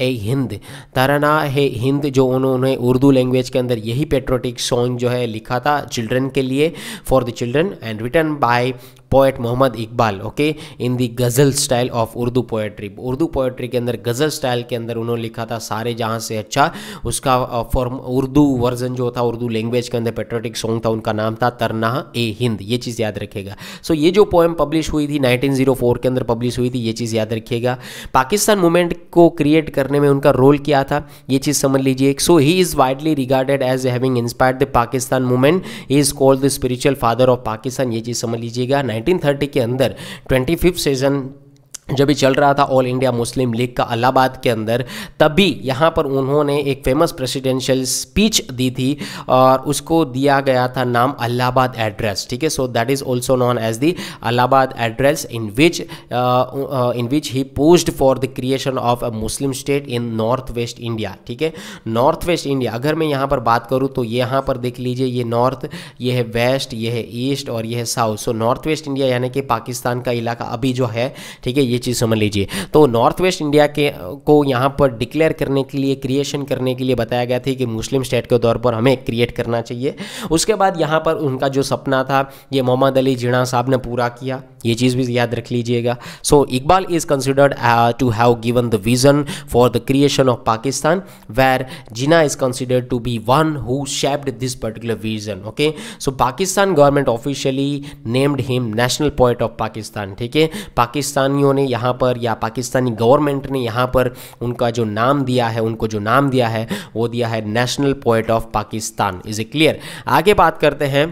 ए हिंद तरना है हिंद जो उन्होंने उर्दू लैंग्वेज के अंदर अंदर यही पेट्रोटिक सॉन्ग जो है लिखा था चिल्ड्रन के लिए for the children and written by poet Mohammad Iqbal okay in the ghazal style of Urdu poetry Urdu poetry के अंदर गज़ल स्टाइल के अंदर उन्होंने लिखा था सारे जहाँ से अच्छा उसका फॉर्म उर्दू वर्जन जो था उर्दू लैंग्वेज के अंदर पेट्रोटिक सॉन्ग था उनका नाम था तरना ए हिंद ये चीज़ याद रखेगा सो so, ये जो पोएम पब्लिश हुई थी 1904 के अंदर पब्लिश हुई थी ये चीज़ याद रखिएगा पाकिस्तान मूवमेंट को क्रिएट करने में उनका रोल क्या था ये चीज़ समझ लीजिए so he is widely regarded as having inspired the Pakistan movement he is called the spiritual father of Pakistan ये चीज़ समझ लीजिएगा 1930 के अंदर ट्वेंटी सीजन जब भी चल रहा था ऑल इंडिया मुस्लिम लीग का अलाहाबाद के अंदर तभी यहाँ पर उन्होंने एक फेमस प्रेसिडेंशियल स्पीच दी थी और उसको दिया गया था नाम अलाहाबाद एड्रेस ठीक है so that is also known as the Allahabad address in which in which he posed for the creation of a Muslim state in north west India ठीक है नॉर्थ वेस्ट इंडिया अगर मैं यहाँ पर बात करूँ तो यहाँ पर देख लीजिए ये नॉर्थ ये है वेस्ट ये है ईस्ट और ये है south so north west India यानी कि पाकिस्तान का इलाका अभी जो है ठीक है ये चीज़ समझ लीजिए तो नॉर्थ वेस्ट इंडिया के को यहाँ पर डिक्लेयर करने के लिए क्रिएशन करने के लिए बताया गया था कि मुस्लिम स्टेट के तौर पर हमें क्रिएट करना चाहिए उसके बाद यहाँ पर उनका जो सपना था ये मोहम्मद अली जिना साहब ने पूरा किया ये चीज़ भी याद रख लीजिएगा so Iqbal is considered to have given the vision for the creation of Pakistan where Jinnah is considered to be one who shaped this particular vision okay so Pakistan government officially named him national poet of Pakistan ठीक है पाकिस्तानियों ने यहाँ पर या पाकिस्तानी गवर्नमेंट ने यहाँ पर उनका जो नाम दिया है उनको जो नाम दिया है वो दिया है national poet of Pakistan is a clear आगे बात करते हैं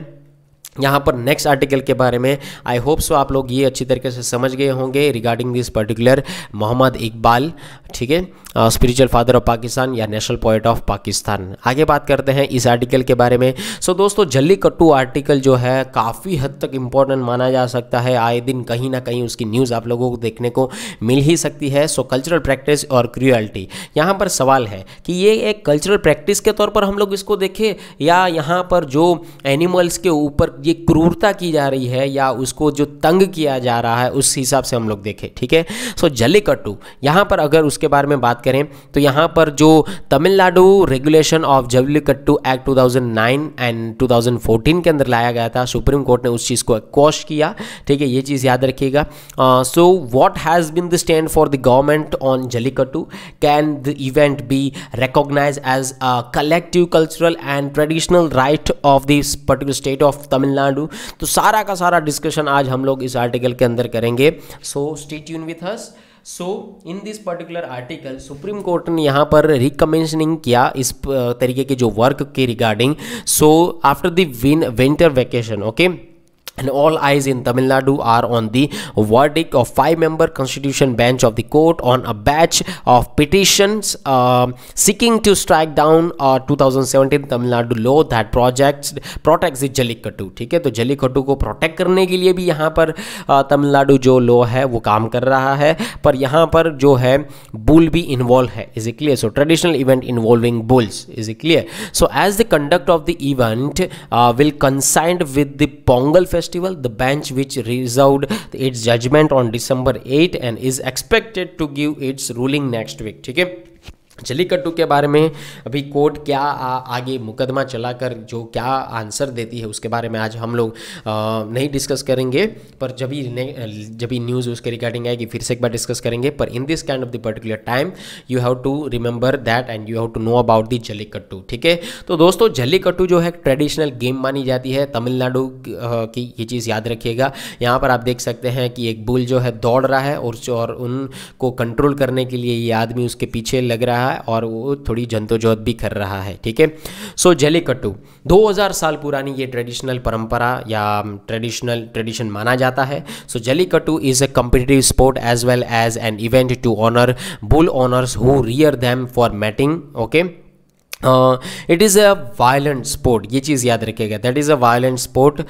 यहाँ पर नेक्स्ट आर्टिकल के बारे में आई होप सो आप लोग ये अच्छी तरीके से समझ गए होंगे regarding this particular Mohammad Iqbal ठीक है स्पिरिचुअल फादर ऑफ पाकिस्तान या नेशनल पोइट ऑफ पाकिस्तान आगे बात करते हैं इस आर्टिकल के बारे में सो so, दोस्तों जल्ली कट्टू आर्टिकल जो है काफ़ी हद तक इम्पोर्टेंट माना जा सकता है आए दिन कहीं ना कहीं उसकी न्यूज़ आप लोगों को देखने को मिल ही सकती है सो कल्चरल प्रैक्टिस और क्रियल्टी यहाँ पर सवाल है कि ये एक कल्चरल प्रैक्टिस के तौर पर हम लोग इसको देखें या यहाँ पर जो एनिमल्स के ऊपर ये क्रूरता की जा रही है या उसको जो तंग किया जा रहा है उस हिसाब से हम लोग देखें ठीक है सो जलीकट्टू यहाँ पर अगर उसके बारे में बात करें तो यहाँ पर जो Tamil Nadu regulation of jallikattu act 2009 and 2014 के अंदर लाया गया था सुप्रीम कोर्ट ने उस चीज़ को कॉश किया ठीक है ये चीज़ याद रखिएगा so what has been the stand for the government on jallikattu can the event be recognise as a collective cultural and traditional right of this particular state of Tamil Tamil Nadu तो सारा का सारा डिस्कशन आज हम लोग इस आर्टिकल के अंदर करेंगे सो स्टेट यून with us so in this particular article Supreme Court ने यहाँ पर रिकमेंशनिंग किया इस तरीके के जो वर्क के regarding so after the winter vacation okay and all eyes in Tamil Nadu are on the verdict of five-member constitution bench of the court on a batch of petitions uh, seeking to strike down a uh, 2017 Tamil Nadu law that projects protects the jallikattu theek jallikattu ठीक है तो जलीकट्टू को प्रोटेक्ट करने के लिए भी यहाँ पर तमिलनाडु जो लॉ है वो काम कर रहा है पर यहाँ पर जो है बुल भी इन्वॉल्व है is a clear so traditional event involving bulls is a clear so as the conduct of the event will coincide with the Pongal fest festival, the bench which reserved its judgment on December 8 and is expected to give its ruling next week. Okay? Jallikattu के बारे में अभी कोर्ट क्या आ, आगे मुकदमा चलाकर जो क्या आंसर देती है उसके बारे में आज हम लोग नहीं डिस्कस करेंगे पर जब भी जब भी न्यूज़ उसके रिगार्डिंग आएगी फिर से एक बार डिस्कस करेंगे पर in this kind of the particular time you have to remember that and you have to know about the jallikattu ठीक है तो दोस्तों जलीकट्टू जो है ट्रेडिशनल गेम मानी जाती है तमिलनाडु की ये चीज़ याद रखिएगा यहाँ पर आप देख सकते हैं कि एक बुल जो है दौड़ रहा है और उनको कंट्रोल करने के लिए ये आदमी उसके पीछे लग रहा है रहा है और वो थोड़ी जंतोजोत भी कर रहा है ठीक है सो जलीकट्टू 2000 साल पुरानी ये ट्रेडिशनल परंपरा या ट्रेडिशनल um, ट्रेडिशन माना जाता है so jallikattu is a competitive sport as well as an event to honour bull owners who rear them for mating okay it is a violent sport ये चीज़ याद रखेगा that is a violent sport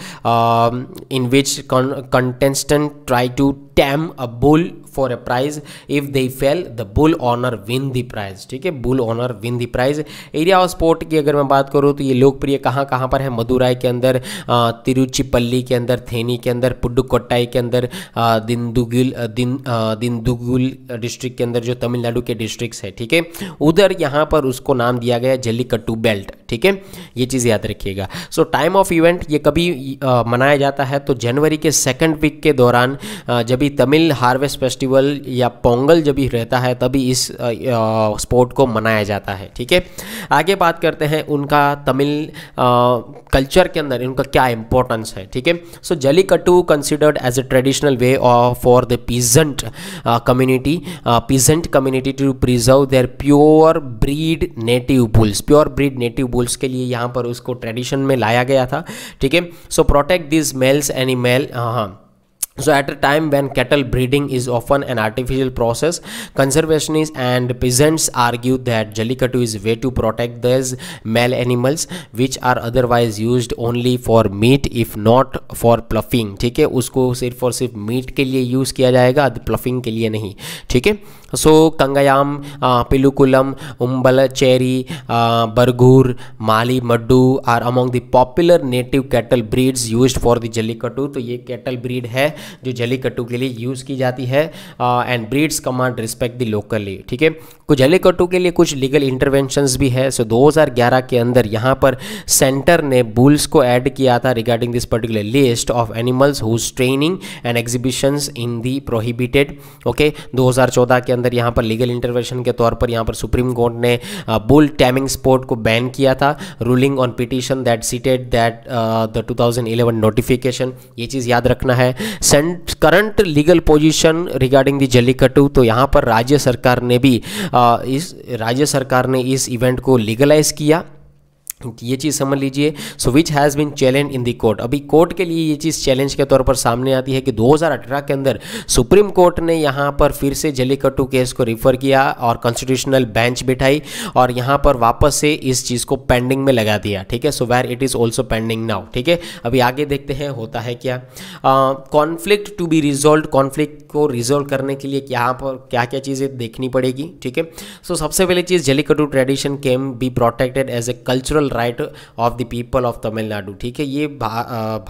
in which contestant try to tame a bull for a prize if they fail the bull owner win the prize ठीक है bull owner win the prize area of sport की अगर मैं बात करूँ तो ये लोकप्रिय कहाँ कहाँ पर है मदुराई के अंदर तिरुचिपल्ली के अंदर थेनी के अंदर पुडुकोट्टाई के अंदर दिंदुगुल दिन दिंदुगुल डिस्ट्रिक्ट के अंदर जो तमिलनाडु के डिस्ट्रिक्ट है ठीक है उधर यहाँ पर उसको नाम दिया गया जल्लीकट्टू बेल्ट ठीक है ये चीज़ याद रखिएगा सो टाइम ऑफ इवेंट ये कभी आ, मनाया जाता है तो जनवरी के सेकेंड वीक के दौरान जब भी तमिल हार्वेस्ट फेस्टिवल या पोंगल जब भी रहता है तभी इस स्पोर्ट को मनाया जाता है ठीक है आगे बात करते हैं उनका तमिल कल्चर के अंदर उनका क्या इंपॉर्टेंस है ठीक है so jallikattu considered as a traditional way for the peasant community peasant community to preserve their pure breed native bulls pure breed native bulls के लिए यहाँ पर उसको ट्रेडिशन में लाया गया था ठीक है so protect this males animal हाँ, हाँ। So at a time when cattle breeding is often an artificial process, conservationists and peasants argue that Jallikattu is a way to protect these male animals which are otherwise used only for meat if not for pluffing ठीक है उसको सिर्फ और सिर्फ मीट के लिए यूज़ किया जाएगा प्लफिंग के लिए नहीं ठीक है सो कंगयाम पिलुकुलम उम्बल cherry Bargur Malai Maadu are among the popular native cattle breeds used for the jallikattu तो ये कैटल ब्रीड है जो जलीकट्टू के लिए यूज़ की जाती है and breeds command respect the locally ठीक है कुछ जलीकट्टू के लिए कुछ लीगल इंटरवेंशंस भी है सो so, 2011 के अंदर यहाँ पर सेंटर ने बुल्स को ऐड किया था regarding this particular list of animals whose training and exhibitions in the prohibited okay 2014 के अंदर अंदर यहाँ पर लीगल इंटरवेंशन के तौर पर यहाँ पर सुप्रीम कोर्ट ने बुल टैमिंग स्पोर्ट को बैन किया था ruling on petition that cited that the 2011 notification ये चीज़ याद रखना है current legal position regarding the jallikattu तो यहाँ पर राज्य सरकार ने भी uh, इस राज्य सरकार ने इस इवेंट को लीगलाइज किया ये चीज़ समझ लीजिए so which has been challenge in the court अभी कोर्ट के लिए ये चीज़ चैलेंज के तौर पर सामने आती है कि 2018 के अंदर सुप्रीम कोर्ट ने यहाँ पर फिर से जलीकट्टू केस को रिफर किया और कॉन्स्टिट्यूशनल बेंच बिठाई और यहाँ पर वापस से इस चीज़ को पेंडिंग में लगा दिया ठीक है so where it is also pending now ठीक है अभी आगे देखते हैं होता है क्या conflict to be resolve conflict को रिजोल्व करने के लिए यहाँ पर क्या क्या चीज़ें देखनी पड़ेगी ठीक है सो सबसे पहली चीज़ jallikattu tradition can be protected as a cultural right of the people of Tamil Nadu ठीक है ये भा,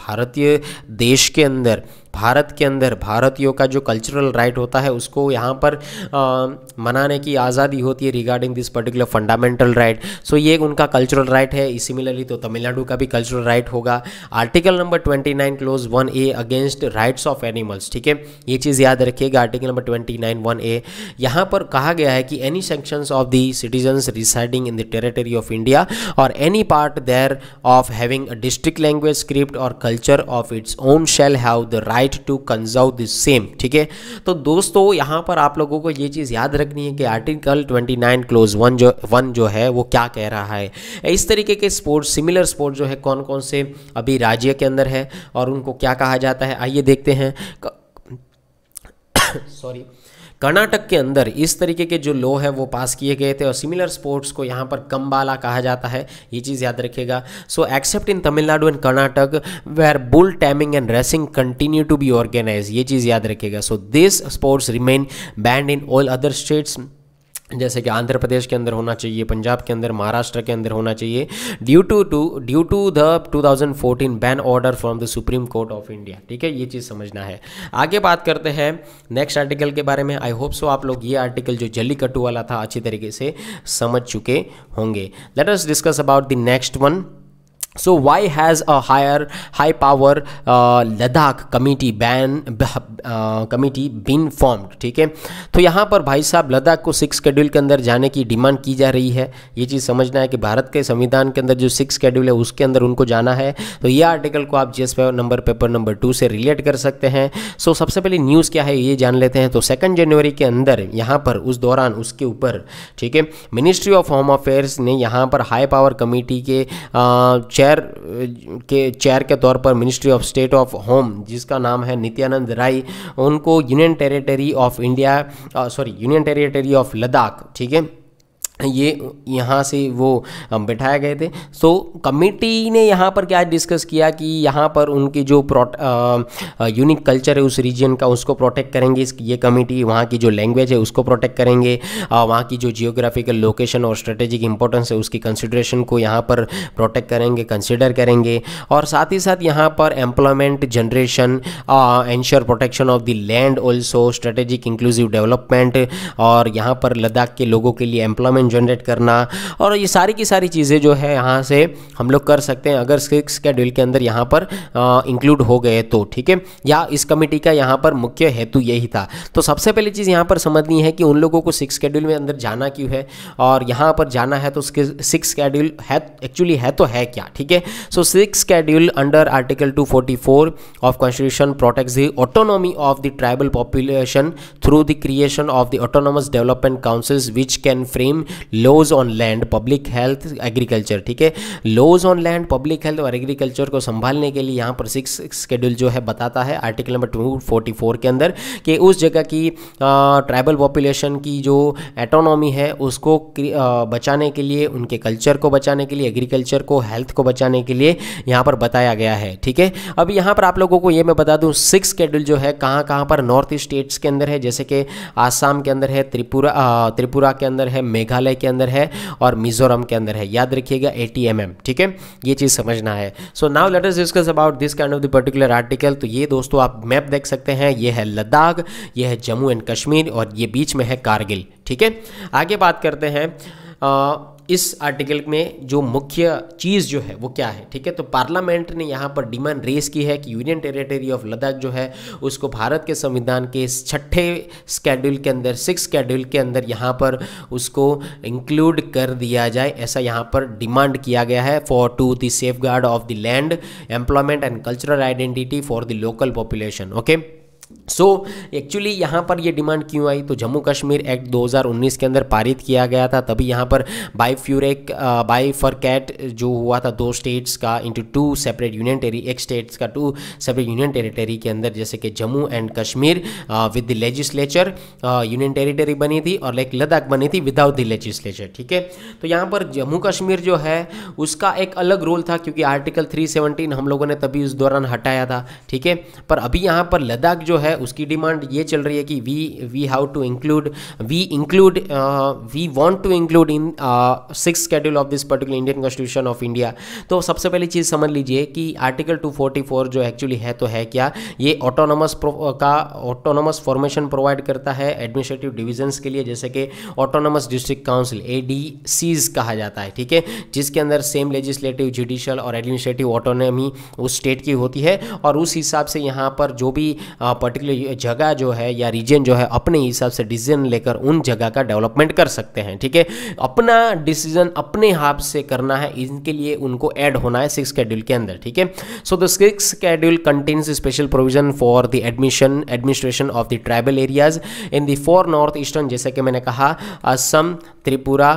भारतीय देश के अंदर भारत के अंदर भारतीयों का जो कल्चरल राइट होता है उसको यहाँ पर आ, मनाने की आज़ादी होती है regarding this particular fundamental right so ये उनका कल्चरल राइट है सिमिलरली तो तमिलनाडु का भी कल्चरल राइट होगा article number twenty nine clause one A against rights of animals ठीक है ये चीज़ याद रखिएगा article number twenty nine one A यहाँ पर कहा गया है कि any sections of the citizens residing in the territory of India और any part thereof having a distinct language script और culture of its own shall have the right right to conserve the same ठीक है तो दोस्तों यहाँ पर आप लोगों को ये चीज़ याद रखनी है कि आर्टिकल 29 क्लोज वन जो वन जो है वो क्या कह रहा है इस तरीके के स्पोर्ट सिमिलर स्पोर्ट जो है कौन कौन से अभी राज्य के अंदर है और उनको क्या कहा जाता है आइए देखते हैं सॉरी कर्नाटक के अंदर इस तरीके के जो लॉ है वो पास किए गए थे और सिमिलर स्पोर्ट्स को यहाँ पर कम्बाला कहा जाता है ये चीज़ याद रखेगा so except in Tamil Nadu and Karnataka where bull taming and racing continue to be organise ये चीज़ याद रखेगा so this sports remain banned in all other states जैसे कि आंध्र प्रदेश के अंदर होना चाहिए पंजाब के अंदर महाराष्ट्र के अंदर होना चाहिए due to to due to the 2014 ban order from the supreme court of India ठीक है ये चीज़ समझना है आगे बात करते हैं नेक्स्ट आर्टिकल के बारे में आई होप सो आप लोग ये आर्टिकल जो कटू वाला था अच्छी तरीके से समझ चुके होंगे let us discuss about the next one so why has a higher high power uh, ladakh committee ban uh, committee been formed ठीक है तो यहाँ पर भाई साहब लद्दाख को सिक्स शेड्यूल के अंदर जाने की डिमांड की जा रही है ये चीज़ समझना है कि भारत के संविधान के अंदर जो सिक्स शेड्यूल है उसके अंदर उनको जाना है तो ये आर्टिकल को आप GS number paper number two से रिलेट कर सकते हैं सो so, सबसे पहले न्यूज़ क्या है ये जान लेते हैं तो सेकेंड जनवरी के अंदर यहाँ पर उस दौरान उसके ऊपर ठीक है मिनिस्ट्री ऑफ होम अफेयर्स ने यहाँ पर हाई पावर कमेटी के आ, uh, चेयर uh, के चेयर के तौर पर ministry of state of home जिसका नाम है नित्यानंद राय उनको union territory of India sorry union territory of Ladakh ठीक है ये यहाँ से वो बैठाए गए थे सो कमेटी ने यहाँ पर क्या डिस्कस किया कि यहाँ पर उनके जो प्रोट यूनिक कल्चर है उस रीजन का उसको प्रोटेक्ट करेंगे ये कमेटी वहाँ की जो लैंग्वेज है उसको प्रोटेक्ट करेंगे वहाँ की जो जियोग्राफिकल लोकेशन और स्ट्रेटेजिक इंपॉर्टेंस है उसकी कंसिड्रेशन को यहाँ पर प्रोटेक्ट करेंगे कंसिडर करेंगे और साथ ही साथ यहाँ पर employment generation ensure protection of the land also strategic inclusive development और यहाँ पर लद्दाख के लोगों के लिए एम्प्लॉयमेंट कॉइन जनरेट करना और ये सारी की सारी चीज़ें जो है यहाँ से हम लोग कर सकते हैं अगर सिक्स शेड्यूल के अंदर यहाँ पर इंक्लूड हो गए तो ठीक है या इस कमिटी का यहाँ पर मुख्य हेतु यही था तो सबसे पहली चीज़ यहाँ पर समझनी है कि उन लोगों को सिक्स स्केड्यूल में अंदर जाना क्यों है और यहाँ पर जाना है तो उसके सिक्स स्केड्यूल है एक्चुअली है तो है क्या ठीक है so six schedule under article 244 of constitution protect the autonomy of the tribal population through the creation of the autonomous development councils which can frame laws on land public health agriculture ठीक है laws on land public health और एग्रीकल्चर को संभालने के लिए यहाँ पर सिक्स स्केड्यूल जो है बताता है article number two forty four के अंदर कि उस जगह की ट्राइबल पॉपुलेशन की जो एटोनॉमी है उसको बचाने के लिए उनके कल्चर को बचाने के लिए एग्रीकल्चर को हेल्थ को बचाने के लिए यहाँ पर बताया गया है ठीक है अब यहाँ पर आप लोगों को ये मैं बता दूँ सिक्स स्केड्यूल जो है कहाँ कहाँ पर नॉर्थ स्टेट्स के अंदर है जैसे कि आसाम के अंदर है त्रिपुरा त्रिपुरा के अंदर है मेघालय मेघालय के अंदर है और मिजोरम के अंदर है याद रखिएगा टी एम एम ठीक है ये चीज़ समझना है so now let us discuss about this kind of the particular article तो ये दोस्तों आप मैप देख सकते हैं ये है लद्दाख ये है जम्मू एंड कश्मीर और ये बीच में है कारगिल ठीक है आगे बात करते हैं आ, इस आर्टिकल में जो मुख्य चीज़ जो है वो क्या है ठीक है तो पार्लियामेंट ने यहाँ पर डिमांड रेस की है कि यूनियन टेरिटरी ऑफ लद्दाख जो है उसको भारत के संविधान के छठे स्केड्यूल के अंदर सिक्स स्केड्यूल के अंदर यहाँ पर उसको इंक्लूड कर दिया जाए ऐसा यहाँ पर डिमांड किया गया है for to the safeguard of the land employment and cultural identity for the local population okay so actually यहाँ पर ये डिमांड क्यों आई तो जम्मू कश्मीर एक्ट 2019 के अंदर पारित किया गया था तभी यहाँ पर bifurcate bifurcate जो हुआ था दो स्टेट्स का into two separate union territory एक स्टेट्स का टू सेपरेट यूनियन टेरिटरी के अंदर जैसे कि Jammu and Kashmir with the legislature union territory बनी थी और लाइक लद्दाख बनी थी विदाउट द लेजिस्लेचर ठीक है तो यहाँ पर जम्मू कश्मीर जो है उसका एक अलग रोल था क्योंकि आर्टिकल थ्री हम लोगों ने तभी उस दौरान हटाया था ठीक है पर अभी यहाँ पर लद्दाख जो है है उसकी डिमांड ये चल रही है कि we we have to include we include we want to include in six schedule of this particular Indian constitution of India तो सबसे पहली चीज़ समझ लीजिए कि आर्टिकल 244 जो एक्चुअली है तो है क्या ये ऑटोनोमस uh, का ऑटोनोमस फॉर्मेशन प्रोवाइड करता है एडमिनिस्ट्रेटिव डिविजन्स के लिए जैसे कि ऑटोनोमस डिस्ट्रिक्ट काउंसिल ए कहा जाता है ठीक है जिसके अंदर सेम लेजिस्लेटिव जुडिशल और एडमिनिस्ट्रेटिव ऑटोनमी उस स्टेट की होती है और उस हिसाब से यहाँ पर जो भी आ, uh, पर्टिकुलर जगह जो है या रीजन जो है अपने हिसाब से डिसीजन लेकर उन जगह का डेवलपमेंट कर सकते हैं ठीक है अपना डिसीजन अपने हाथ से करना है इनके लिए उनको ऐड होना है सिक्स कैड्यूल के अंदर ठीक है so the six schedule contains special provision for the admission administration of the tribal areas in the four north eastern जैसे कि मैंने कहा Assam Tripura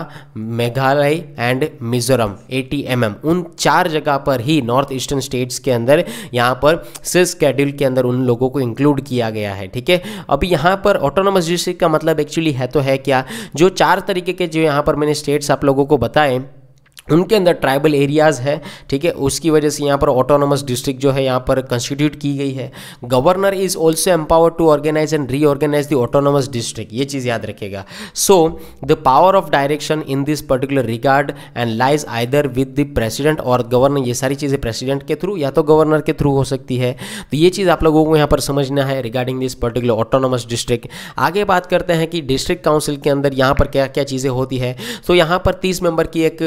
Meghalaya and Mizoram A T M M उन चार जगह पर ही नॉर्थ ईस्टर्न स्टेट्स के अंदर यहाँ पर सिक्स कैड्यूल के अंदर उन लोगों को इंक्लूड इंक्लूड किया गया है ठीक है अभी यहाँ पर ऑटोनोमस डिस्ट्रिक्ट का मतलब एक्चुअली है तो है क्या जो चार तरीके के जो यहाँ पर मैंने स्टेट्स आप लोगों को बताएं उनके अंदर ट्राइबल एरियाज़ है ठीक है उसकी वजह से यहाँ पर ऑटोनोमस डिस्ट्रिक्ट जो है यहाँ पर कंस्टिट्यूट की गई है governor is also empower to organise and reorganise the autonomous district ये चीज़ याद रखेगा so the power of direction in this particular regard and lies either with the president और गवर्नर ये सारी चीज़ें प्रेसिडेंट के थ्रू या तो गवर्नर के थ्रू हो सकती है तो ये चीज़ आप लोगों को यहाँ पर समझना है regarding this particular autonomous district आगे बात करते हैं कि डिस्ट्रिक्ट काउंसिल के अंदर यहाँ पर क्या क्या चीज़ें होती है तो यहाँ पर तीस मेंबर की एक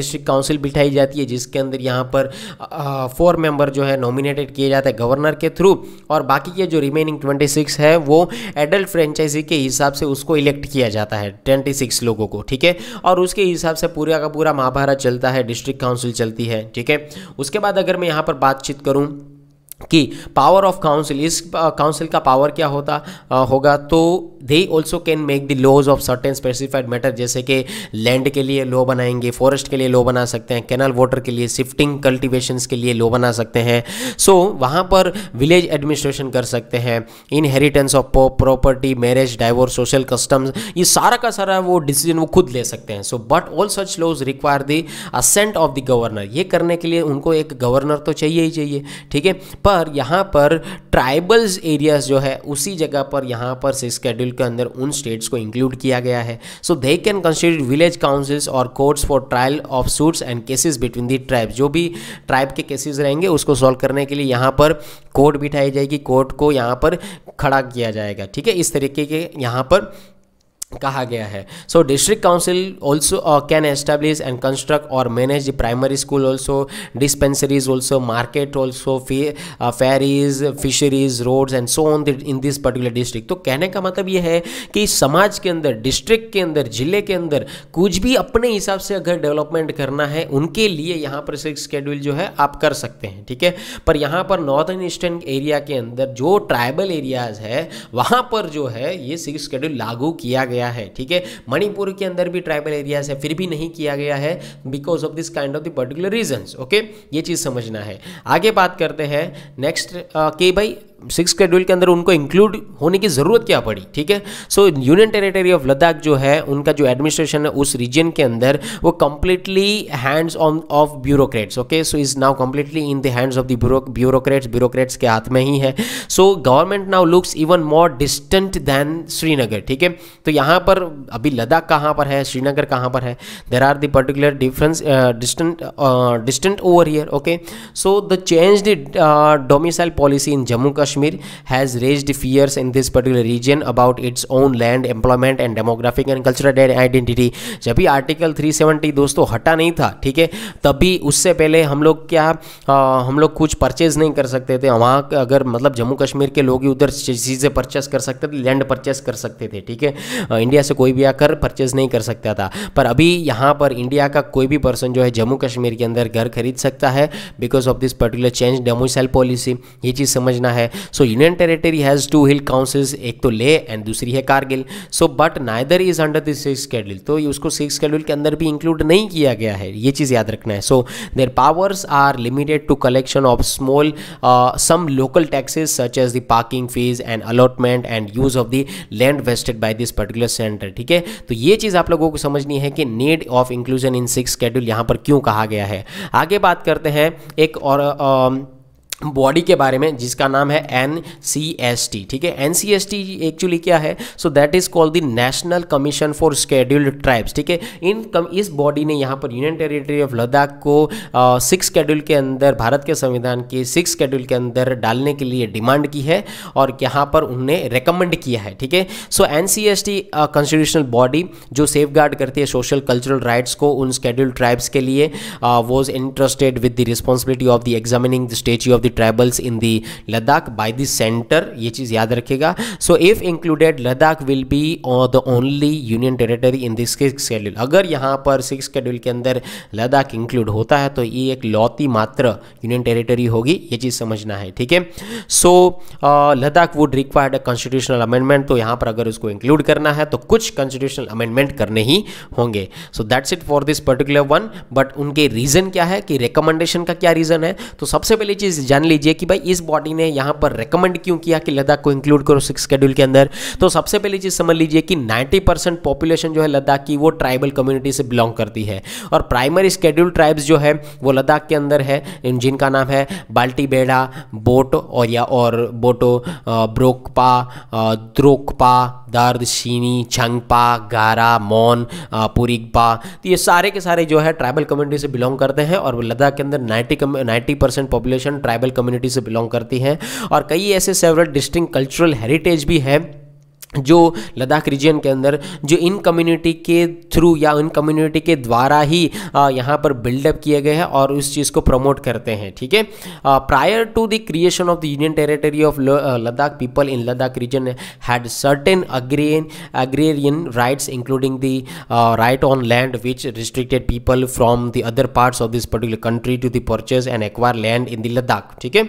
डिस्ट्रिक्ट काउंसिल बिठाई जाती है जिसके अंदर यहाँ पर फोर मेंबर जो है नॉमिनेटेड किए जाते हैं गवर्नर के थ्रू और बाकी के जो रिमेनिंग ट्वेंटी सिक्स है वो एडल्ट फ्रेंचाइजी के हिसाब से उसको इलेक्ट किया जाता है ट्वेंटी सिक्स लोगों को ठीक है और उसके हिसाब से पूरा का पूरा महाभारत चलता है डिस्ट्रिक्ट काउंसिल चलती है ठीक है उसके बाद अगर मैं यहाँ पर बातचीत करूँ कि पावर ऑफ काउंसिल इस काउंसिल का पावर क्या होता आ, होगा तो they also can make the laws of certain specified matter जैसे कि लैंड के लिए लॉ बनाएंगे फॉरेस्ट के लिए लॉ बना सकते हैं कैनल वाटर के लिए शिफ्टिंग कल्टिवेशन के लिए लॉ बना सकते हैं सो so, वहाँ पर विलेज एडमिनिस्ट्रेशन कर सकते हैं inheritance of property marriage divorce social customs ये सारा का सारा वो डिसीजन वो खुद ले सकते हैं so but all such laws require the assent of the governor ये करने के लिए उनको एक गवर्नर तो चाहिए ही चाहिए ठीक है पर यहाँ पर ट्राइबल्स एरियाज जो है उसी जगह पर यहाँ पर से स्केड्यूल के अंदर उन स्टेट्स को इंक्लूड किया गया है so they can constitute village councils और courts for trial of suits and cases between the tribe जो भी ट्राइब के केसेस रहेंगे उसको सॉल्व करने के लिए यहाँ पर कोर्ट बिठाई जाएगी कोर्ट को यहाँ पर खड़ा किया जाएगा ठीक है इस तरीके के यहाँ पर कहा गया है so district council also can establish and construct और manage the primary school also dispensaries also market also ferries fisheries roads and so on in this particular district तो कहने का मतलब यह है कि समाज के अंदर डिस्ट्रिक्ट के अंदर जिले के अंदर कुछ भी अपने हिसाब से अगर डेवलपमेंट करना है उनके लिए यहाँ पर सिक्स शेड्यूल जो है आप कर सकते हैं ठीक है पर यहाँ पर नॉर्थन ईस्टर्न एरिया के अंदर जो ट्राइबल एरियाज है वहाँ पर जो है ये सिक्स शेड्यूल लागू किया गया गया है ठीक है मणिपुर के अंदर भी ट्राइबल एरियाज है फिर भी नहीं किया गया है because of this kind of the particular reason okay ये चीज़ समझना है आगे बात करते हैं नेक्स्ट के भाई सिक्स शेड्यूल के अंदर उनको इंक्लूड होने की ज़रूरत क्या पड़ी ठीक है so union territory of Ladakh जो है उनका जो एडमिनिस्ट्रेशन है उस रीजन के अंदर वो completely hands on of bureaucrats okay so is now completely in the hands of the bureaucrats bureaucrats के हाथ में ही है so government now looks even more distant than Srinagar ठीक है तो यहाँ पर अभी लद्दाख कहाँ पर है श्रीनगर कहाँ पर है there are particular difference distant distant over here okay so the change the domicile policy in Jammu Kashmir Kashmir has raise fears in this particular region about its own land employment and demographic and cultural identity जब भी आर्टिकल 370 दोस्तों हटा नहीं था ठीक है तभी उससे पहले हम लोग क्या आ, हम लोग कुछ परचेज नहीं कर सकते थे वहाँ अगर मतलब जम्मू कश्मीर के लोग ही उधर चीज़ें परचेस कर सकते थे लैंड परचेस कर सकते थे ठीक है इंडिया से कोई भी आकर परचेज नहीं कर सकता था पर अभी यहाँ पर इंडिया का कोई भी पर्सन जो है जम्मू कश्मीर के अंदर घर खरीद सकता है because of this particular change domicile policy ये चीज़ समझना है so union territory has two hill councils एक तो ले एंड दूसरी है Kargil so but neither is under this six schedule तो उसको सिक्स शेड्यूल के अंदर भी इंक्लूड नहीं किया गया है ये चीज़ याद रखना है so their powers are limited to collection of small some local taxes such as the parking fees and allotment and use of the land vested by this particular centre ठीक है तो ये चीज़ आप लोगों को समझनी है कि need of inclusion in six schedule यहां पर क्यों कहा गया है आगे बात करते हैं एक और uh, uh, बॉडी के बारे में जिसका नाम है एन सी एस टी ठीक है N C S T actually क्या है so that is called the national commission for scheduled tribes ठीक है इन कम इस बॉडी ने यहाँ पर यूनियन टेरिटरी ऑफ लद्दाख को सिक्स स्केड्यूल के अंदर भारत के संविधान के सिक्स स्केड्यूल के अंदर डालने के लिए डिमांड की है और यहाँ पर उन्हें रिकमेंड किया है ठीक है so N C S T constitutional body जो सेफ गार्ड करती है सोशल कल्चरल राइट्स को उन स्केड्यूल्ड ट्राइब्स के लिए was interested with the responsibility of the examining the statue of the tribals in in Ladakh Ladakh by centre ये चीज़ याद रखेगा so if included Ladakh will be the only union territory in this schedule अगर यहाँ पर सिक्स शेड्यूल के अंदर लद्दाख इंक्लूड होता है तो ये एक लौती मात्र यूनियन टेरेटरी होगी ये चीज़ समझना है ठीक है so Ladakh would required a constitutional amendment तो यहाँ पर अगर उसको इंक्लूड करना है तो कुछ कॉन्स्टिट्यूशनल अमेंडमेंट करने ही होंगे so that's it for this particular one but उनके रीज़न क्या है कि रिकमेंडेशन का क्या रीज़न है तो सबसे पहली चीज़ जान लीजिए कि भाई इस बॉडी ने यहाँ पर रिकमेंड क्यों किया कि लद्दाख को इंक्लूड करो सिक्स स्केड्यूल के अंदर तो सबसे पहली चीज़ समझ लीजिए कि 90 परसेंट पॉपुलेशन जो है लद्दाख की वो ट्राइबल कम्युनिटी से बिलोंग करती है और प्राइमरी स्केड्यूल ट्राइब्स जो है वो लद्दाख के अंदर है जिनका नाम है बाल्टी बेड़ा बोटो और या और बोटो ब्रोकपा द्रोकपा दर्द शीनी छंगपा गारा मौन पुरिगपा तो ये सारे के सारे जो है ट्राइबल कम्युनिटी से बिलोंग करते हैं और लद्दाख के अंदर 90 ninety percent population tribal community से बिलोंग करती है और कई ऐसे सेवरल डिस्टिंग कल्चरल हेरिटेज भी है जो लद्दाख रीजन के अंदर जो इन कम्युनिटी के थ्रू या इन कम्युनिटी के द्वारा ही यहाँ पर बिल्डअप किए गए हैं और उस चीज़ को प्रमोट करते हैं ठीक है prior to the creation of the union territory of Ladakh people in Ladakh region had certain agrarian agrarian rights including the right on land which restricted people from the other parts of this particular country to the purchase and acquire land in the Ladakh ठीक है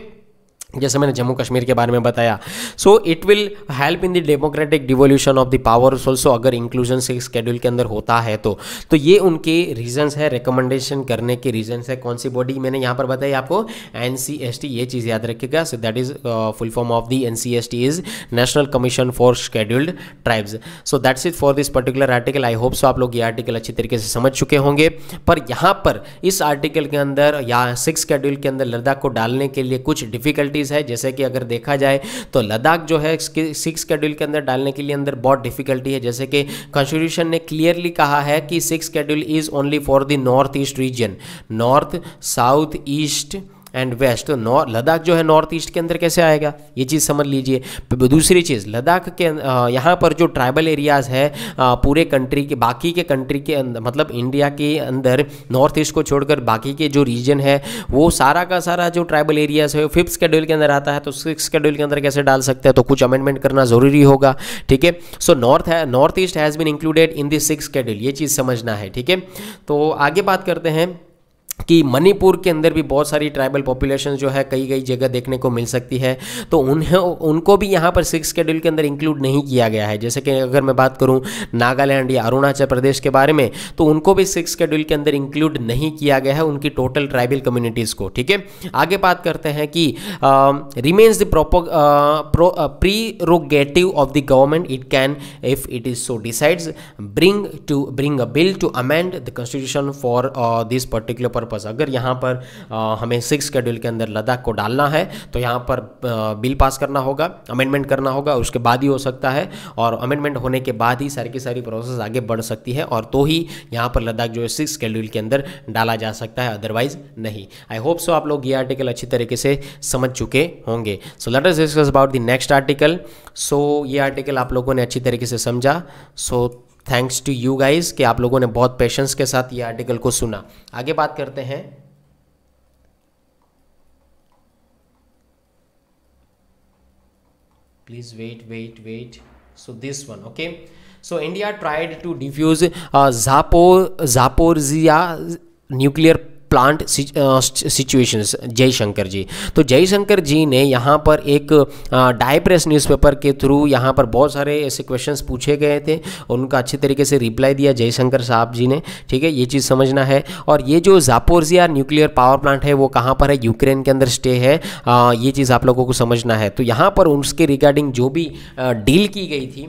जैसे मैंने जम्मू कश्मीर के बारे में बताया so it will help in the democratic devolution of the power also अगर इंक्लूजन से स्केड्यूल के अंदर होता है तो तो ये उनके रीजंस है रिकमेंडेशन करने के रीजंस है कौन सी बॉडी मैंने यहाँ पर बताई आपको एन ये चीज़ याद रखेगा so that is full form of the N is national commission for scheduled tribes so that's it for this particular article I hope so आप लोग ये आर्टिकल अच्छी तरीके से समझ चुके होंगे पर यहाँ पर इस आर्टिकल के अंदर या सिक्स स्केड्यूल के अंदर लद्दाख को डालने के लिए कुछ डिफिकल्टी चीज़ है जैसे कि अगर देखा जाए तो लद्दाख जो है सिक्स शेड्यूल के अंदर डालने के लिए अंदर बहुत डिफिकल्टी है जैसे कि कॉन्स्टिट्यूशन ने क्लियरली कहा है कि six schedule is only for the north east region north south east and west तो नॉर्थ लद्दाख जो है नॉर्थ ईस्ट के अंदर कैसे आएगा ये चीज़ समझ लीजिए दूसरी चीज़ लद्दाख के यहाँ पर जो ट्राइबल एरियाज़ है पूरे कंट्री के बाकी के कंट्री मतलब के अंदर मतलब इंडिया के अंदर नॉर्थ ईस्ट को छोड़कर बाकी के जो रीजन है वो सारा का सारा जो ट्राइबल एरियाज़ है वो फिफ्थ स्केड्यूल के अंदर आता है तो सिक्स स्केड्यूल के अंदर कैसे डाल सकते हैं तो कुछ अमेंडमेंट करना ज़रूरी होगा ठीक है सो नॉर्थ है north east has been included in this six schedule ये चीज़ समझना है ठीक है तो आगे बात करते हैं कि मणिपुर के अंदर भी बहुत सारी ट्राइबल पॉपुलेशन जो है कई कई जगह देखने को मिल सकती है तो उन्हें उनको भी यहाँ पर सिक्स शेड्यूल के अंदर इंक्लूड नहीं किया गया है जैसे कि अगर मैं बात करूँ नागालैंड या अरुणाचल प्रदेश के बारे में तो उनको भी सिक्स शेड्यूल के अंदर इंक्लूड नहीं किया गया है उनकी टोटल ट्राइबल कम्युनिटीज़ को ठीक है आगे बात करते हैं कि remains the prerogative of the government it can if it is so decides bring to bring a bill to amend the constitution for this particular purpose purpose अगर यहाँ पर आ, हमें सिक्स स्केड्यूल के अंदर लद्दाख को डालना है तो यहाँ पर आ, बिल पास करना होगा अमेंडमेंट करना होगा उसके बाद ही हो सकता है और अमेंडमेंट होने के बाद ही सारी की सारी प्रोसेस आगे बढ़ सकती है और तो ही यहाँ पर लद्दाख जो है सिक्स स्केड्यूल के अंदर डाला जा सकता है अदरवाइज नहीं आई होप सो आप लोग ये आर्टिकल अच्छी तरीके से समझ चुके होंगे so let us discuss about the next article so ये आर्टिकल आप लोगों ने अच्छी तरीके से समझा so so, thanks to you guys कि आप लोगों ने बहुत पेशेंस के साथ ये आर्टिकल को सुना आगे बात करते हैं please wait wait wait so this one okay so India tried to defuse Zaporizhzhia Zaporizhzhia nuclear plant situations Jaishankar ji तो जयशंकर जी ने यहाँ पर एक डायप्रेस uh, न्यूज़पेपर के थ्रू यहाँ पर बहुत सारे ऐसे क्वेश्चंस पूछे गए थे उनका अच्छे तरीके से रिप्लाई दिया जयशंकर साहब जी ने ठीक है ये चीज़ समझना है और ये जो जापोर्जिया न्यूक्लियर पावर प्लांट है वो कहाँ पर है यूक्रेन के अंदर स्टे है आ, uh, ये चीज़ आप लोगों को समझना है तो यहाँ पर उसके रिगार्डिंग जो भी डील uh, की गई थी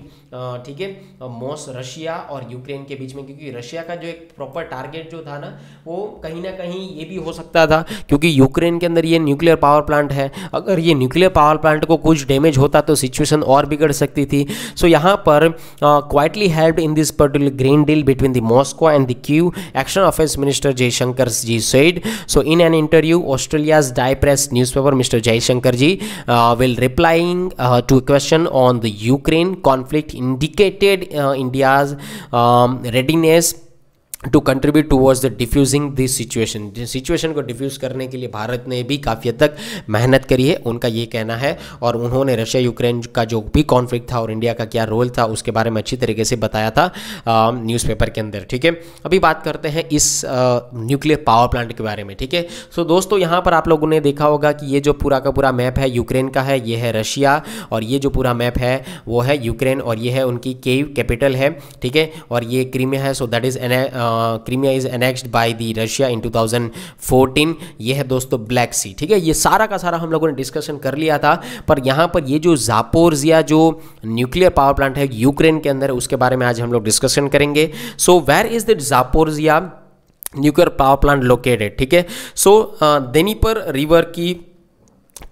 ठीक है मोस रशिया और यूक्रेन के बीच में क्योंकि रशिया का जो एक प्रॉपर टारगेट जो था ना वो कहीं ना कहीं ये भी हो सकता था क्योंकि यूक्रेन के अंदर ये न्यूक्लियर पावर प्लांट है अगर ये न्यूक्लियर पावर प्लांट को कुछ डैमेज होता तो सिचुएशन और बिगड़ सकती थी सो so, यहाँ पर quietly help in this particular green deal between the Moscow and the क्यू action affairs minister Jaishankar ji said so in an interview Australia's Die Presse paper mister Jaishankar ji will replying to question on the Ukraine conflict indicated uh, India's um, readiness to contribute towards the defusing this situation situation को डिफ्यूज करने के लिए भारत ने भी काफ़ी हद तक मेहनत करी है उनका ये कहना है और उन्होंने रशिया यूक्रेन का जो भी कॉन्फ्लिक्ट था और इंडिया का क्या रोल था उसके बारे में अच्छी तरीके से बताया था न्यूज़पेपर के अंदर ठीक है अभी बात करते हैं इस न्यूक्लियर पावर प्लांट के बारे में ठीक है सो दोस्तों यहाँ पर आप लोगों ने देखा होगा कि ये जो पूरा का पूरा मैप है यूक्रेन का है ये है रशिया और ये जो पूरा मैप है वो है यूक्रेन और ये है उनकी केव कैपिटल है ठीक है और ये क्रीमिया है so that is an Crimea is annexed by the Russia in 2014 ये है दोस्तों ब्लैक सी ठीक है ये सारा का सारा हम लोगों ने डिस्कशन कर लिया था पर यहाँ पर ये जो जापोर्जिया जो न्यूक्लियर पावर प्लांट है यूक्रेन के अंदर उसके बारे में आज हम लोग डिस्कशन करेंगे so where is that Zaporizhzhia nuclear power plant located ठीक है सो देनीपर रिवर की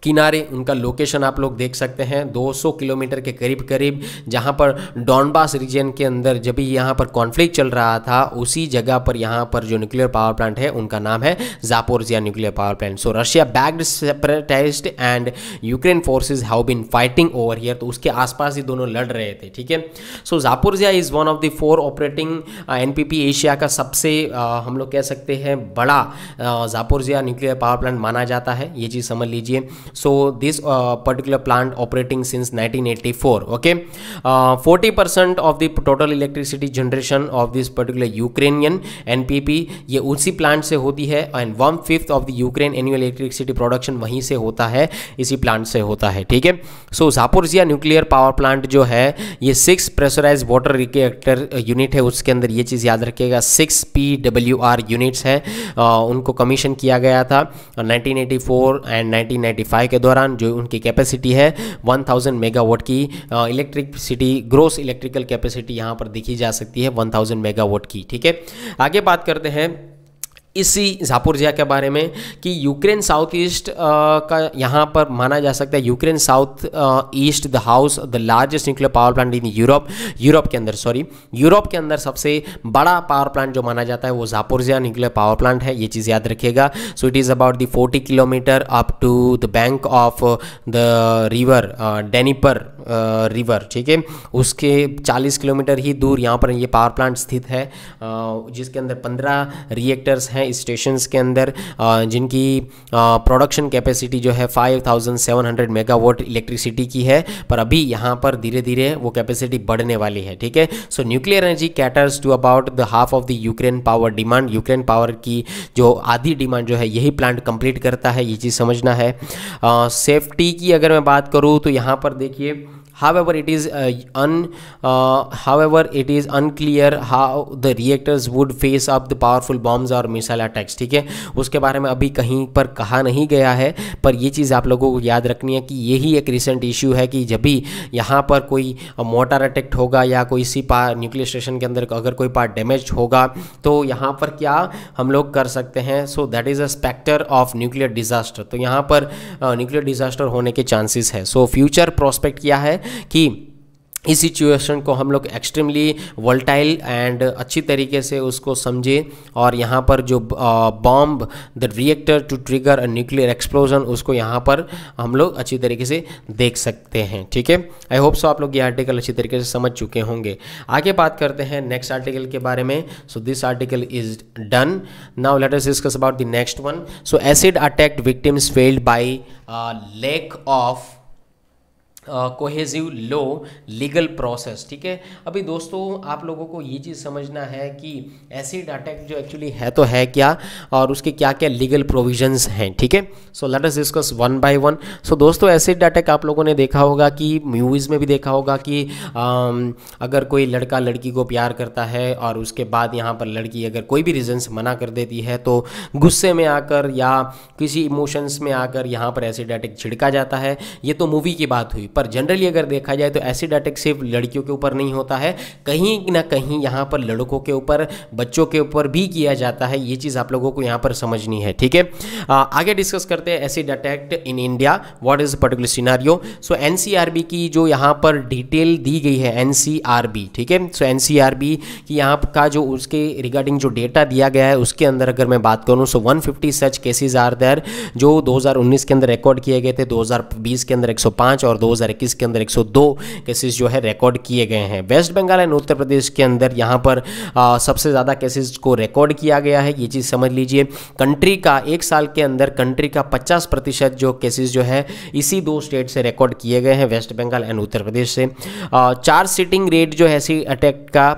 किनारे उनका लोकेशन आप लोग देख सकते हैं 200 किलोमीटर के करीब करीब जहाँ पर डॉनबास रीजन के अंदर जब भी यहाँ पर कॉन्फ्लिक्ट चल रहा था उसी जगह पर यहाँ पर जो न्यूक्लियर पावर प्लांट है उनका नाम है Zaporizhzhia nuclear power plant so Russia backed separatists and Ukraine forces have been fighting over here तो उसके आसपास ही दोनों लड़ रहे थे ठीक है so Zaporizhzhia is one of the four operating in Asia का सबसे uh, हम लोग कह सकते हैं बड़ा जापोरजिया न्यूक्लियर पावर प्लांट माना जाता है ये चीज़ समझ लीजिए so this uh, particular plant operating since 1984 okay 40% uh, of the total electricity generation of this particular Ukrainian NPP ये उसी प्लांट से होती है and one fifth of the Ukraine annual electricity production वहीं से होता है इसी प्लांट से होता है ठीक है so Zaporizhzhia nuclear power plant जो है ये six pressurise water reactor unit है उसके अंदर ये चीज़ याद रखिएगा six P W R units है आ, uh, उनको कमीशन किया गया था nineteen eighty four and nineteen ninety five के दौरान जो उनकी कैपेसिटी है 1000 मेगावाट की इलेक्ट्रिकसिटी ग्रोस इलेक्ट्रिकल कैपेसिटी यहाँ पर देखी जा सकती है 1000 मेगावाट की ठीक है आगे बात करते हैं इसी जापुरजिया के बारे में कि यूक्रेन साउथ ईस्ट का यहाँ पर माना जा सकता है Ukraine south east the house the largest nuclear power plant in Europe Europe के अंदर सॉरी यूरोप के अंदर सबसे बड़ा पावर प्लांट जो माना जाता है वो झापुरजिया न्यूक्लियर पावर प्लांट है ये चीज़ याद रखिएगा so it is about the forty kilometre up to the bank of the river Dnieper river ठीक है उसके 40 किलोमीटर ही दूर यहाँ पर ये पावर प्लांट स्थित है जिसके अंदर 15 रिएक्टर्स हैं स्टेशन के अंदर जिनकी प्रोडक्शन कैपेसिटी जो है 5700 मेगावाट इलेक्ट्रिसिटी की है पर अभी यहाँ पर धीरे धीरे वो कैपेसिटी बढ़ने वाली है ठीक है so nuclear energy caters to about the half of the Ukraine power demand Ukraine power की जो आधी डिमांड जो है यही प्लांट कंप्लीट करता है ये चीज़ समझना है सेफ्टी की अगर मैं बात करूँ तो यहाँ पर देखिए however it is uh, un uh, however it is unclear how the reactors would face up the powerful bombs or missile attacks ठीक है उसके बारे में अभी कहीं पर कहा नहीं गया है पर ये चीज़ आप लोगों को याद रखनी है कि यही एक रिसेंट इशू है कि जब भी यहाँ पर कोई मोटर अटैक्ट होगा या कोई इसी पार न्यूक्लियर स्टेशन के अंदर अगर कोई पार्ट डैमेज होगा तो यहाँ पर क्या हम लोग कर सकते हैं so that is a spectre of nuclear disaster तो यहाँ पर न्यूक्लियर uh, डिज़ास्टर होने के चांसेस है सो फ्यूचर प्रोस्पेक्ट क्या है कि इस सिचुएशन को हम लोग एक्सट्रीमली वोल्टाइल एंड अच्छी तरीके से उसको समझे और यहाँ पर जो bomb the reactor to trigger a nuclear explosion उसको यहाँ पर हम लोग अच्छी तरीके से देख सकते हैं ठीक है आई होप सो आप लोग ये आर्टिकल अच्छी तरीके से समझ चुके होंगे आगे बात करते हैं नेक्स्ट आर्टिकल के बारे में so this article is done now let discuss about the next one so acid attacked victims failed by lack of cohesive law legal process ठीक है अभी दोस्तों आप लोगों को ये चीज़ समझना है कि एसिड अटैक जो एक्चुअली है तो है क्या और उसके क्या क्या लीगल प्रोविजंस हैं ठीक है so let us discuss one by one so दोस्तों एसिड अटैक आप लोगों ने देखा होगा कि मूवीज़ में भी देखा होगा कि आ, अगर कोई लड़का लड़की को प्यार करता है और उसके बाद यहाँ पर लड़की अगर कोई भी रीज़न मना कर देती है तो गुस्से में आकर या किसी इमोशंस में आकर यहाँ पर एसिड अटैक छिड़का जाता है ये तो मूवी की बात हुई पर जनरली अगर देखा जाए तो एसिड अटैक सिर्फ लड़कियों के ऊपर नहीं होता है कहीं ना कहीं यहाँ पर लड़कों के ऊपर बच्चों के ऊपर भी किया जाता है ये चीज़ आप लोगों को यहाँ पर समझनी है ठीक है आगे डिस्कस करते हैं acid attack in India what is particular scenario so an की जो यहाँ पर डिटेल दी गई है एन ठीक है सो एन की यहाँ का जो उसके रिगार्डिंग जो डेटा दिया गया है उसके अंदर अगर मैं बात करूँ so one such cases are there जो 2019 के अंदर रिकॉर्ड किए गए थे 2020 के अंदर 105 और 2021 के अंदर 102 केसेस जो है रिकॉर्ड किए गए हैं West Bengal and Uttar Pradesh के अंदर यहाँ पर आ, सबसे ज़्यादा केसेस को रिकॉर्ड किया गया है ये चीज़ समझ लीजिए कंट्री का एक साल के अंदर कंट्री का पचास प्रतिशत जो केसेज जो है इसी दो स्टेट से रिकॉर्ड किए गए हैं West Bengal and Uttar Pradesh से आ, चार सीटिंग रेट जो है सी अटैक का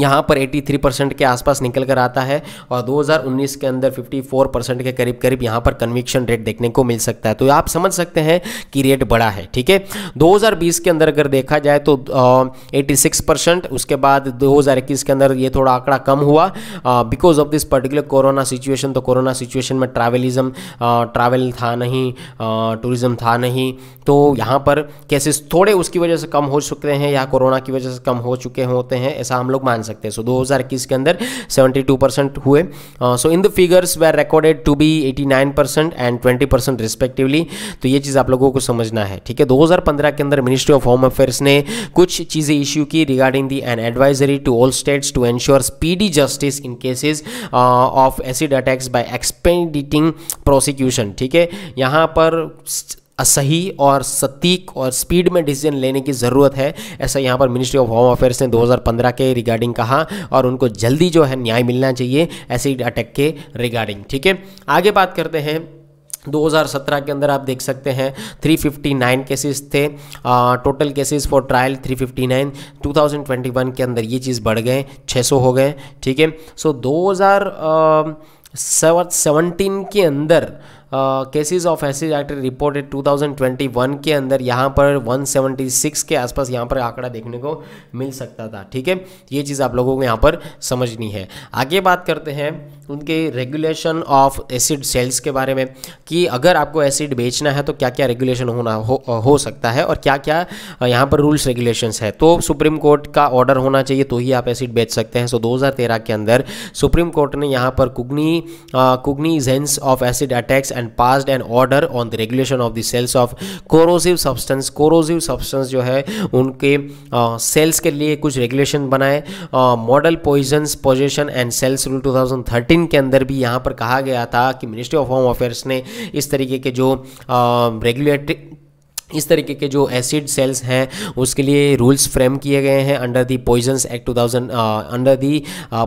यहाँ पर 83 परसेंट के आसपास निकल कर आता है और 2019 के अंदर 54 परसेंट के करीब करीब यहाँ पर कन्विक्शन रेट देखने को मिल सकता है तो आप समझ सकते हैं कि रेट बड़ा है ठीक है 2020 के अंदर अगर देखा जाए तो आ, सिक्स परसेंट उसके बाद 2021 के अंदर ये थोड़ा आंकड़ा कम हुआ because of this particular corona situation तो कोरोना सिचुएशन में ट्रैवलिज्म ट्रैवल था नहीं टूरिज़्म था नहीं तो यहाँ पर केसेस थोड़े उसकी वजह से कम हो चुके हैं या कोरोना की वजह से कम हो चुके होते हैं ऐसा हम लोग मान सकते हैं सो दो हज़ार इक्कीस के अंदर सेवेंटी टू परसेंट हुए so in the figures were recorded to be eighty nine percent and twenty percent respectively तो ये चीज़ आप लोगों को समझना है ठीक है दो हज़ार पंद्रह के अंदर मिनिस्ट्री ऑफ होम अफेयर्स ने कुछ चीज़ें इश्यू की regarding the and advisory to all states to ensure speedy justice in cases of acid attacks by expediting prosecution ठीक है यहाँ पर असही और सटीक और स्पीड में डिसीजन लेने की ज़रूरत है ऐसा यहाँ पर मिनिस्ट्री ऑफ होम अफेयर्स ने 2015 के रिगार्डिंग कहा और उनको जल्दी जो है न्याय मिलना चाहिए ऐसे अटैक के रिगार्डिंग ठीक है आगे बात करते हैं 2017 के अंदर आप देख सकते हैं 359 केसेस थे आ, टोटल केसेस फॉर ट्रायल 359 2021 के अंदर ये चीज़ बढ़ गए 600 हो गए ठीक है सो so, 2017 के अंदर cases of acid act reported 2021 के अंदर यहाँ पर 176 के आसपास यहाँ पर आंकड़ा देखने को मिल सकता था ठीक है ये चीज़ आप लोगों को यहाँ पर समझनी है आगे बात करते हैं उनके रेगुलेशन ऑफ एसिड सेल्स के बारे में कि अगर आपको एसिड बेचना है तो क्या क्या रेगुलेशन होना हो, हो सकता है और क्या क्या यहाँ पर रूल्स रेगुलेशंस है तो सुप्रीम कोर्ट का ऑर्डर होना चाहिए तो ही आप एसिड बेच सकते हैं सो so, 2013 के अंदर सुप्रीम कोर्ट ने यहाँ पर कुगनी cognizance of acid attacks and pass an order on the regulation of the sales of corrosive substance corrosive substance जो है उनके सेल्स के लिए कुछ रेगुलेशन बनाए model poison possession and sales rule two thousand thirteen के अंदर भी यहाँ पर कहा गया था कि मिनिस्ट्री ऑफ होम अफेयर्स ने इस तरीके के जो रेगुलेटरी इस तरीके के जो एसिड सेल्स हैं उसके लिए रूल्स फ्रेम किए गए हैं under the poisons act 2000 under the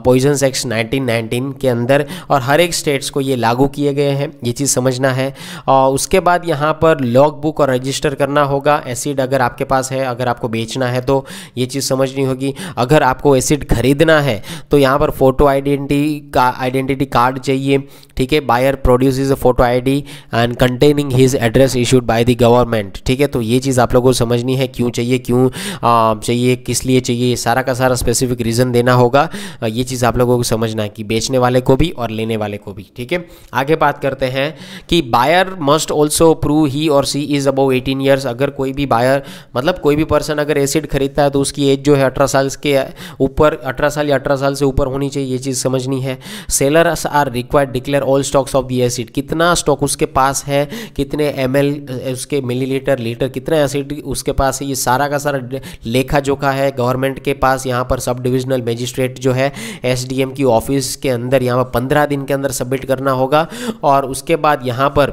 poisons act 1919 के अंदर और हर एक स्टेट्स को ये लागू किए गए हैं ये चीज़ समझना है और उसके बाद यहाँ पर लॉग बुक और रजिस्टर करना होगा एसिड अगर आपके पास है अगर आपको बेचना है तो ये चीज़ समझनी होगी अगर आपको एसिड खरीदना है तो यहाँ पर फ़ोटो आइडेंटिटी का आइडेंटिटी कार्ड चाहिए ठीक है buyer produce a photo I and containing his address issued by the government ठीक है तो ये चीज़ आप लोगों को समझनी है क्यों चाहिए क्यों चाहिए किस लिए चाहिए सारा का सारा स्पेसिफिक रीज़न देना होगा ये चीज़ आप लोगों को समझना है कि बेचने वाले को भी और लेने वाले को भी ठीक है आगे बात करते हैं कि buyer must also prove he और she is about eighteen years अगर कोई भी बायर मतलब कोई भी पर्सन अगर एसिड खरीदता है तो उसकी एज जो है अठारह साल के ऊपर अठारह साल या अठारह साल से ऊपर होनी चाहिए ये चीज़ समझनी है sellers are required declare all stocks of the acid कितना स्टॉक उसके पास है कितने एम उसके मिलीलीटर लीटर लीटर कितना एसिड उसके पास है ये सारा का सारा लेखा जोखा है गवर्नमेंट के पास यहाँ पर सब डिविजनल मजिस्ट्रेट जो है एस की ऑफिस के अंदर यहाँ पर पंद्रह दिन के अंदर सबमिट करना होगा और उसके बाद यहाँ पर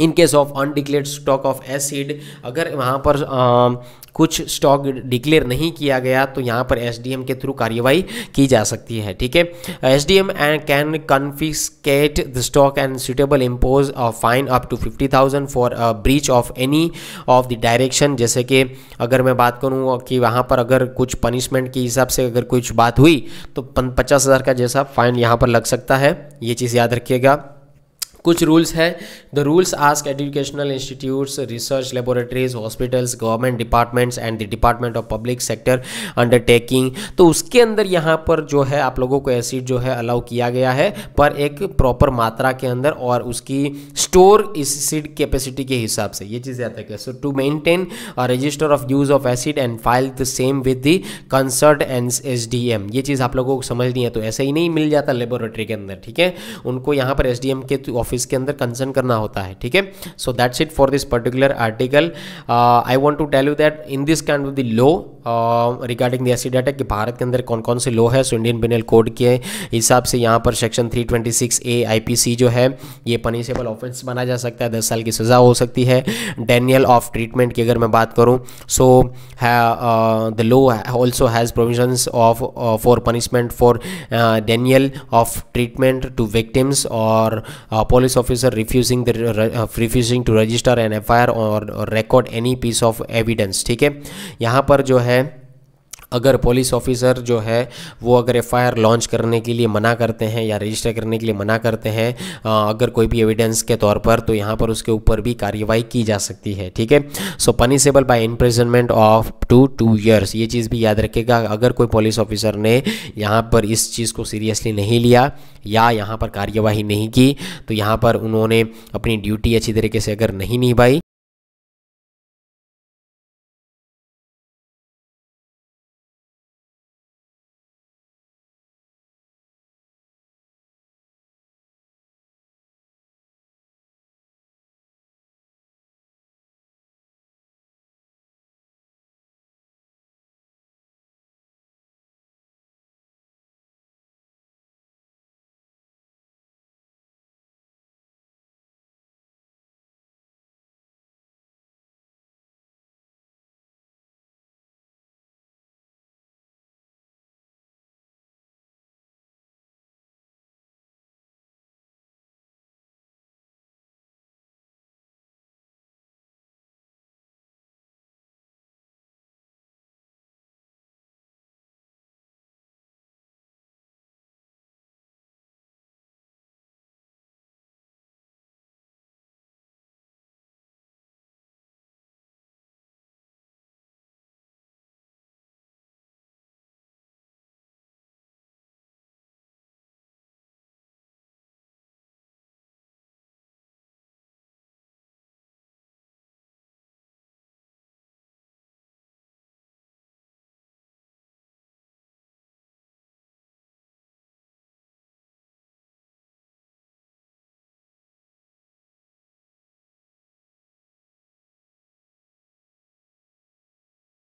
in case of undeclared stock of acid अगर वहाँ पर आ, कुछ स्टॉक डिक्लेयर नहीं किया गया तो यहाँ पर एसडीएम के थ्रू कार्यवाही की जा सकती है ठीक है SDM and can confiscate the stock and suitable impose fine up to fifty thousand for breach of any of the direction जैसे कि अगर मैं बात करूँ कि वहाँ पर अगर कुछ पनिशमेंट के हिसाब से अगर कुछ बात हुई तो पचास हज़ार का जैसा फाइन यहाँ पर लग सकता है ये चीज़ याद रखिएगा कुछ रूल्स है the rules ask educational institutes research laboratories hospitals government departments and the department of public sector undertaking तो उसके अंदर यहाँ पर जो है आप लोगों को एसिड जो है अलाउ किया गया है पर एक प्रॉपर मात्रा के अंदर और उसकी स्टोर एसिड कैपेसिटी के हिसाब से ये चीज़ याद रखें so to maintain register of use of acid and file the same with the concerned and S ये चीज़ आप लोगों को समझनी है तो ऐसे ही नहीं मिल जाता लेबोरेटरी के अंदर ठीक है उनको यहाँ पर एस के ऑफिस के अंदर कंसर्न करना होता है ठीक है so that's it for this particular article I want to tell you that in this kind of the law regarding the acid attack कि भारत के अंदर कौन कौन से लॉ है सो इंडियन पिनल कोड के हिसाब से यहाँ पर सेक्शन 326 ए आईपीसी जो है ये पनिशेबल ऑफेंस बना जा सकता है दस साल की सज़ा हो सकती है डेनियल ऑफ ट्रीटमेंट की अगर मैं बात करूँ so the law also has provisions of for punishment for denial of treatment to victims और police officer refusing the uh, refusing to register an FIR or, or record any piece of evidence ठीक है यहाँ पर जो है अगर पुलिस ऑफिसर जो है वो अगर एफ लॉन्च करने के लिए मना करते हैं या रजिस्टर करने के लिए मना करते हैं अगर कोई भी एविडेंस के तौर पर तो यहाँ पर उसके ऊपर भी कार्यवाही की जा सकती है ठीक है so punishable by imprisonment of to two years ये चीज़ भी याद रखेगा अगर कोई पुलिस ऑफिसर ने यहाँ पर इस चीज़ को सीरियसली नहीं लिया या यहाँ पर कार्यवाही नहीं की तो यहाँ पर उन्होंने अपनी ड्यूटी अच्छी तरीके से अगर नहीं निभाई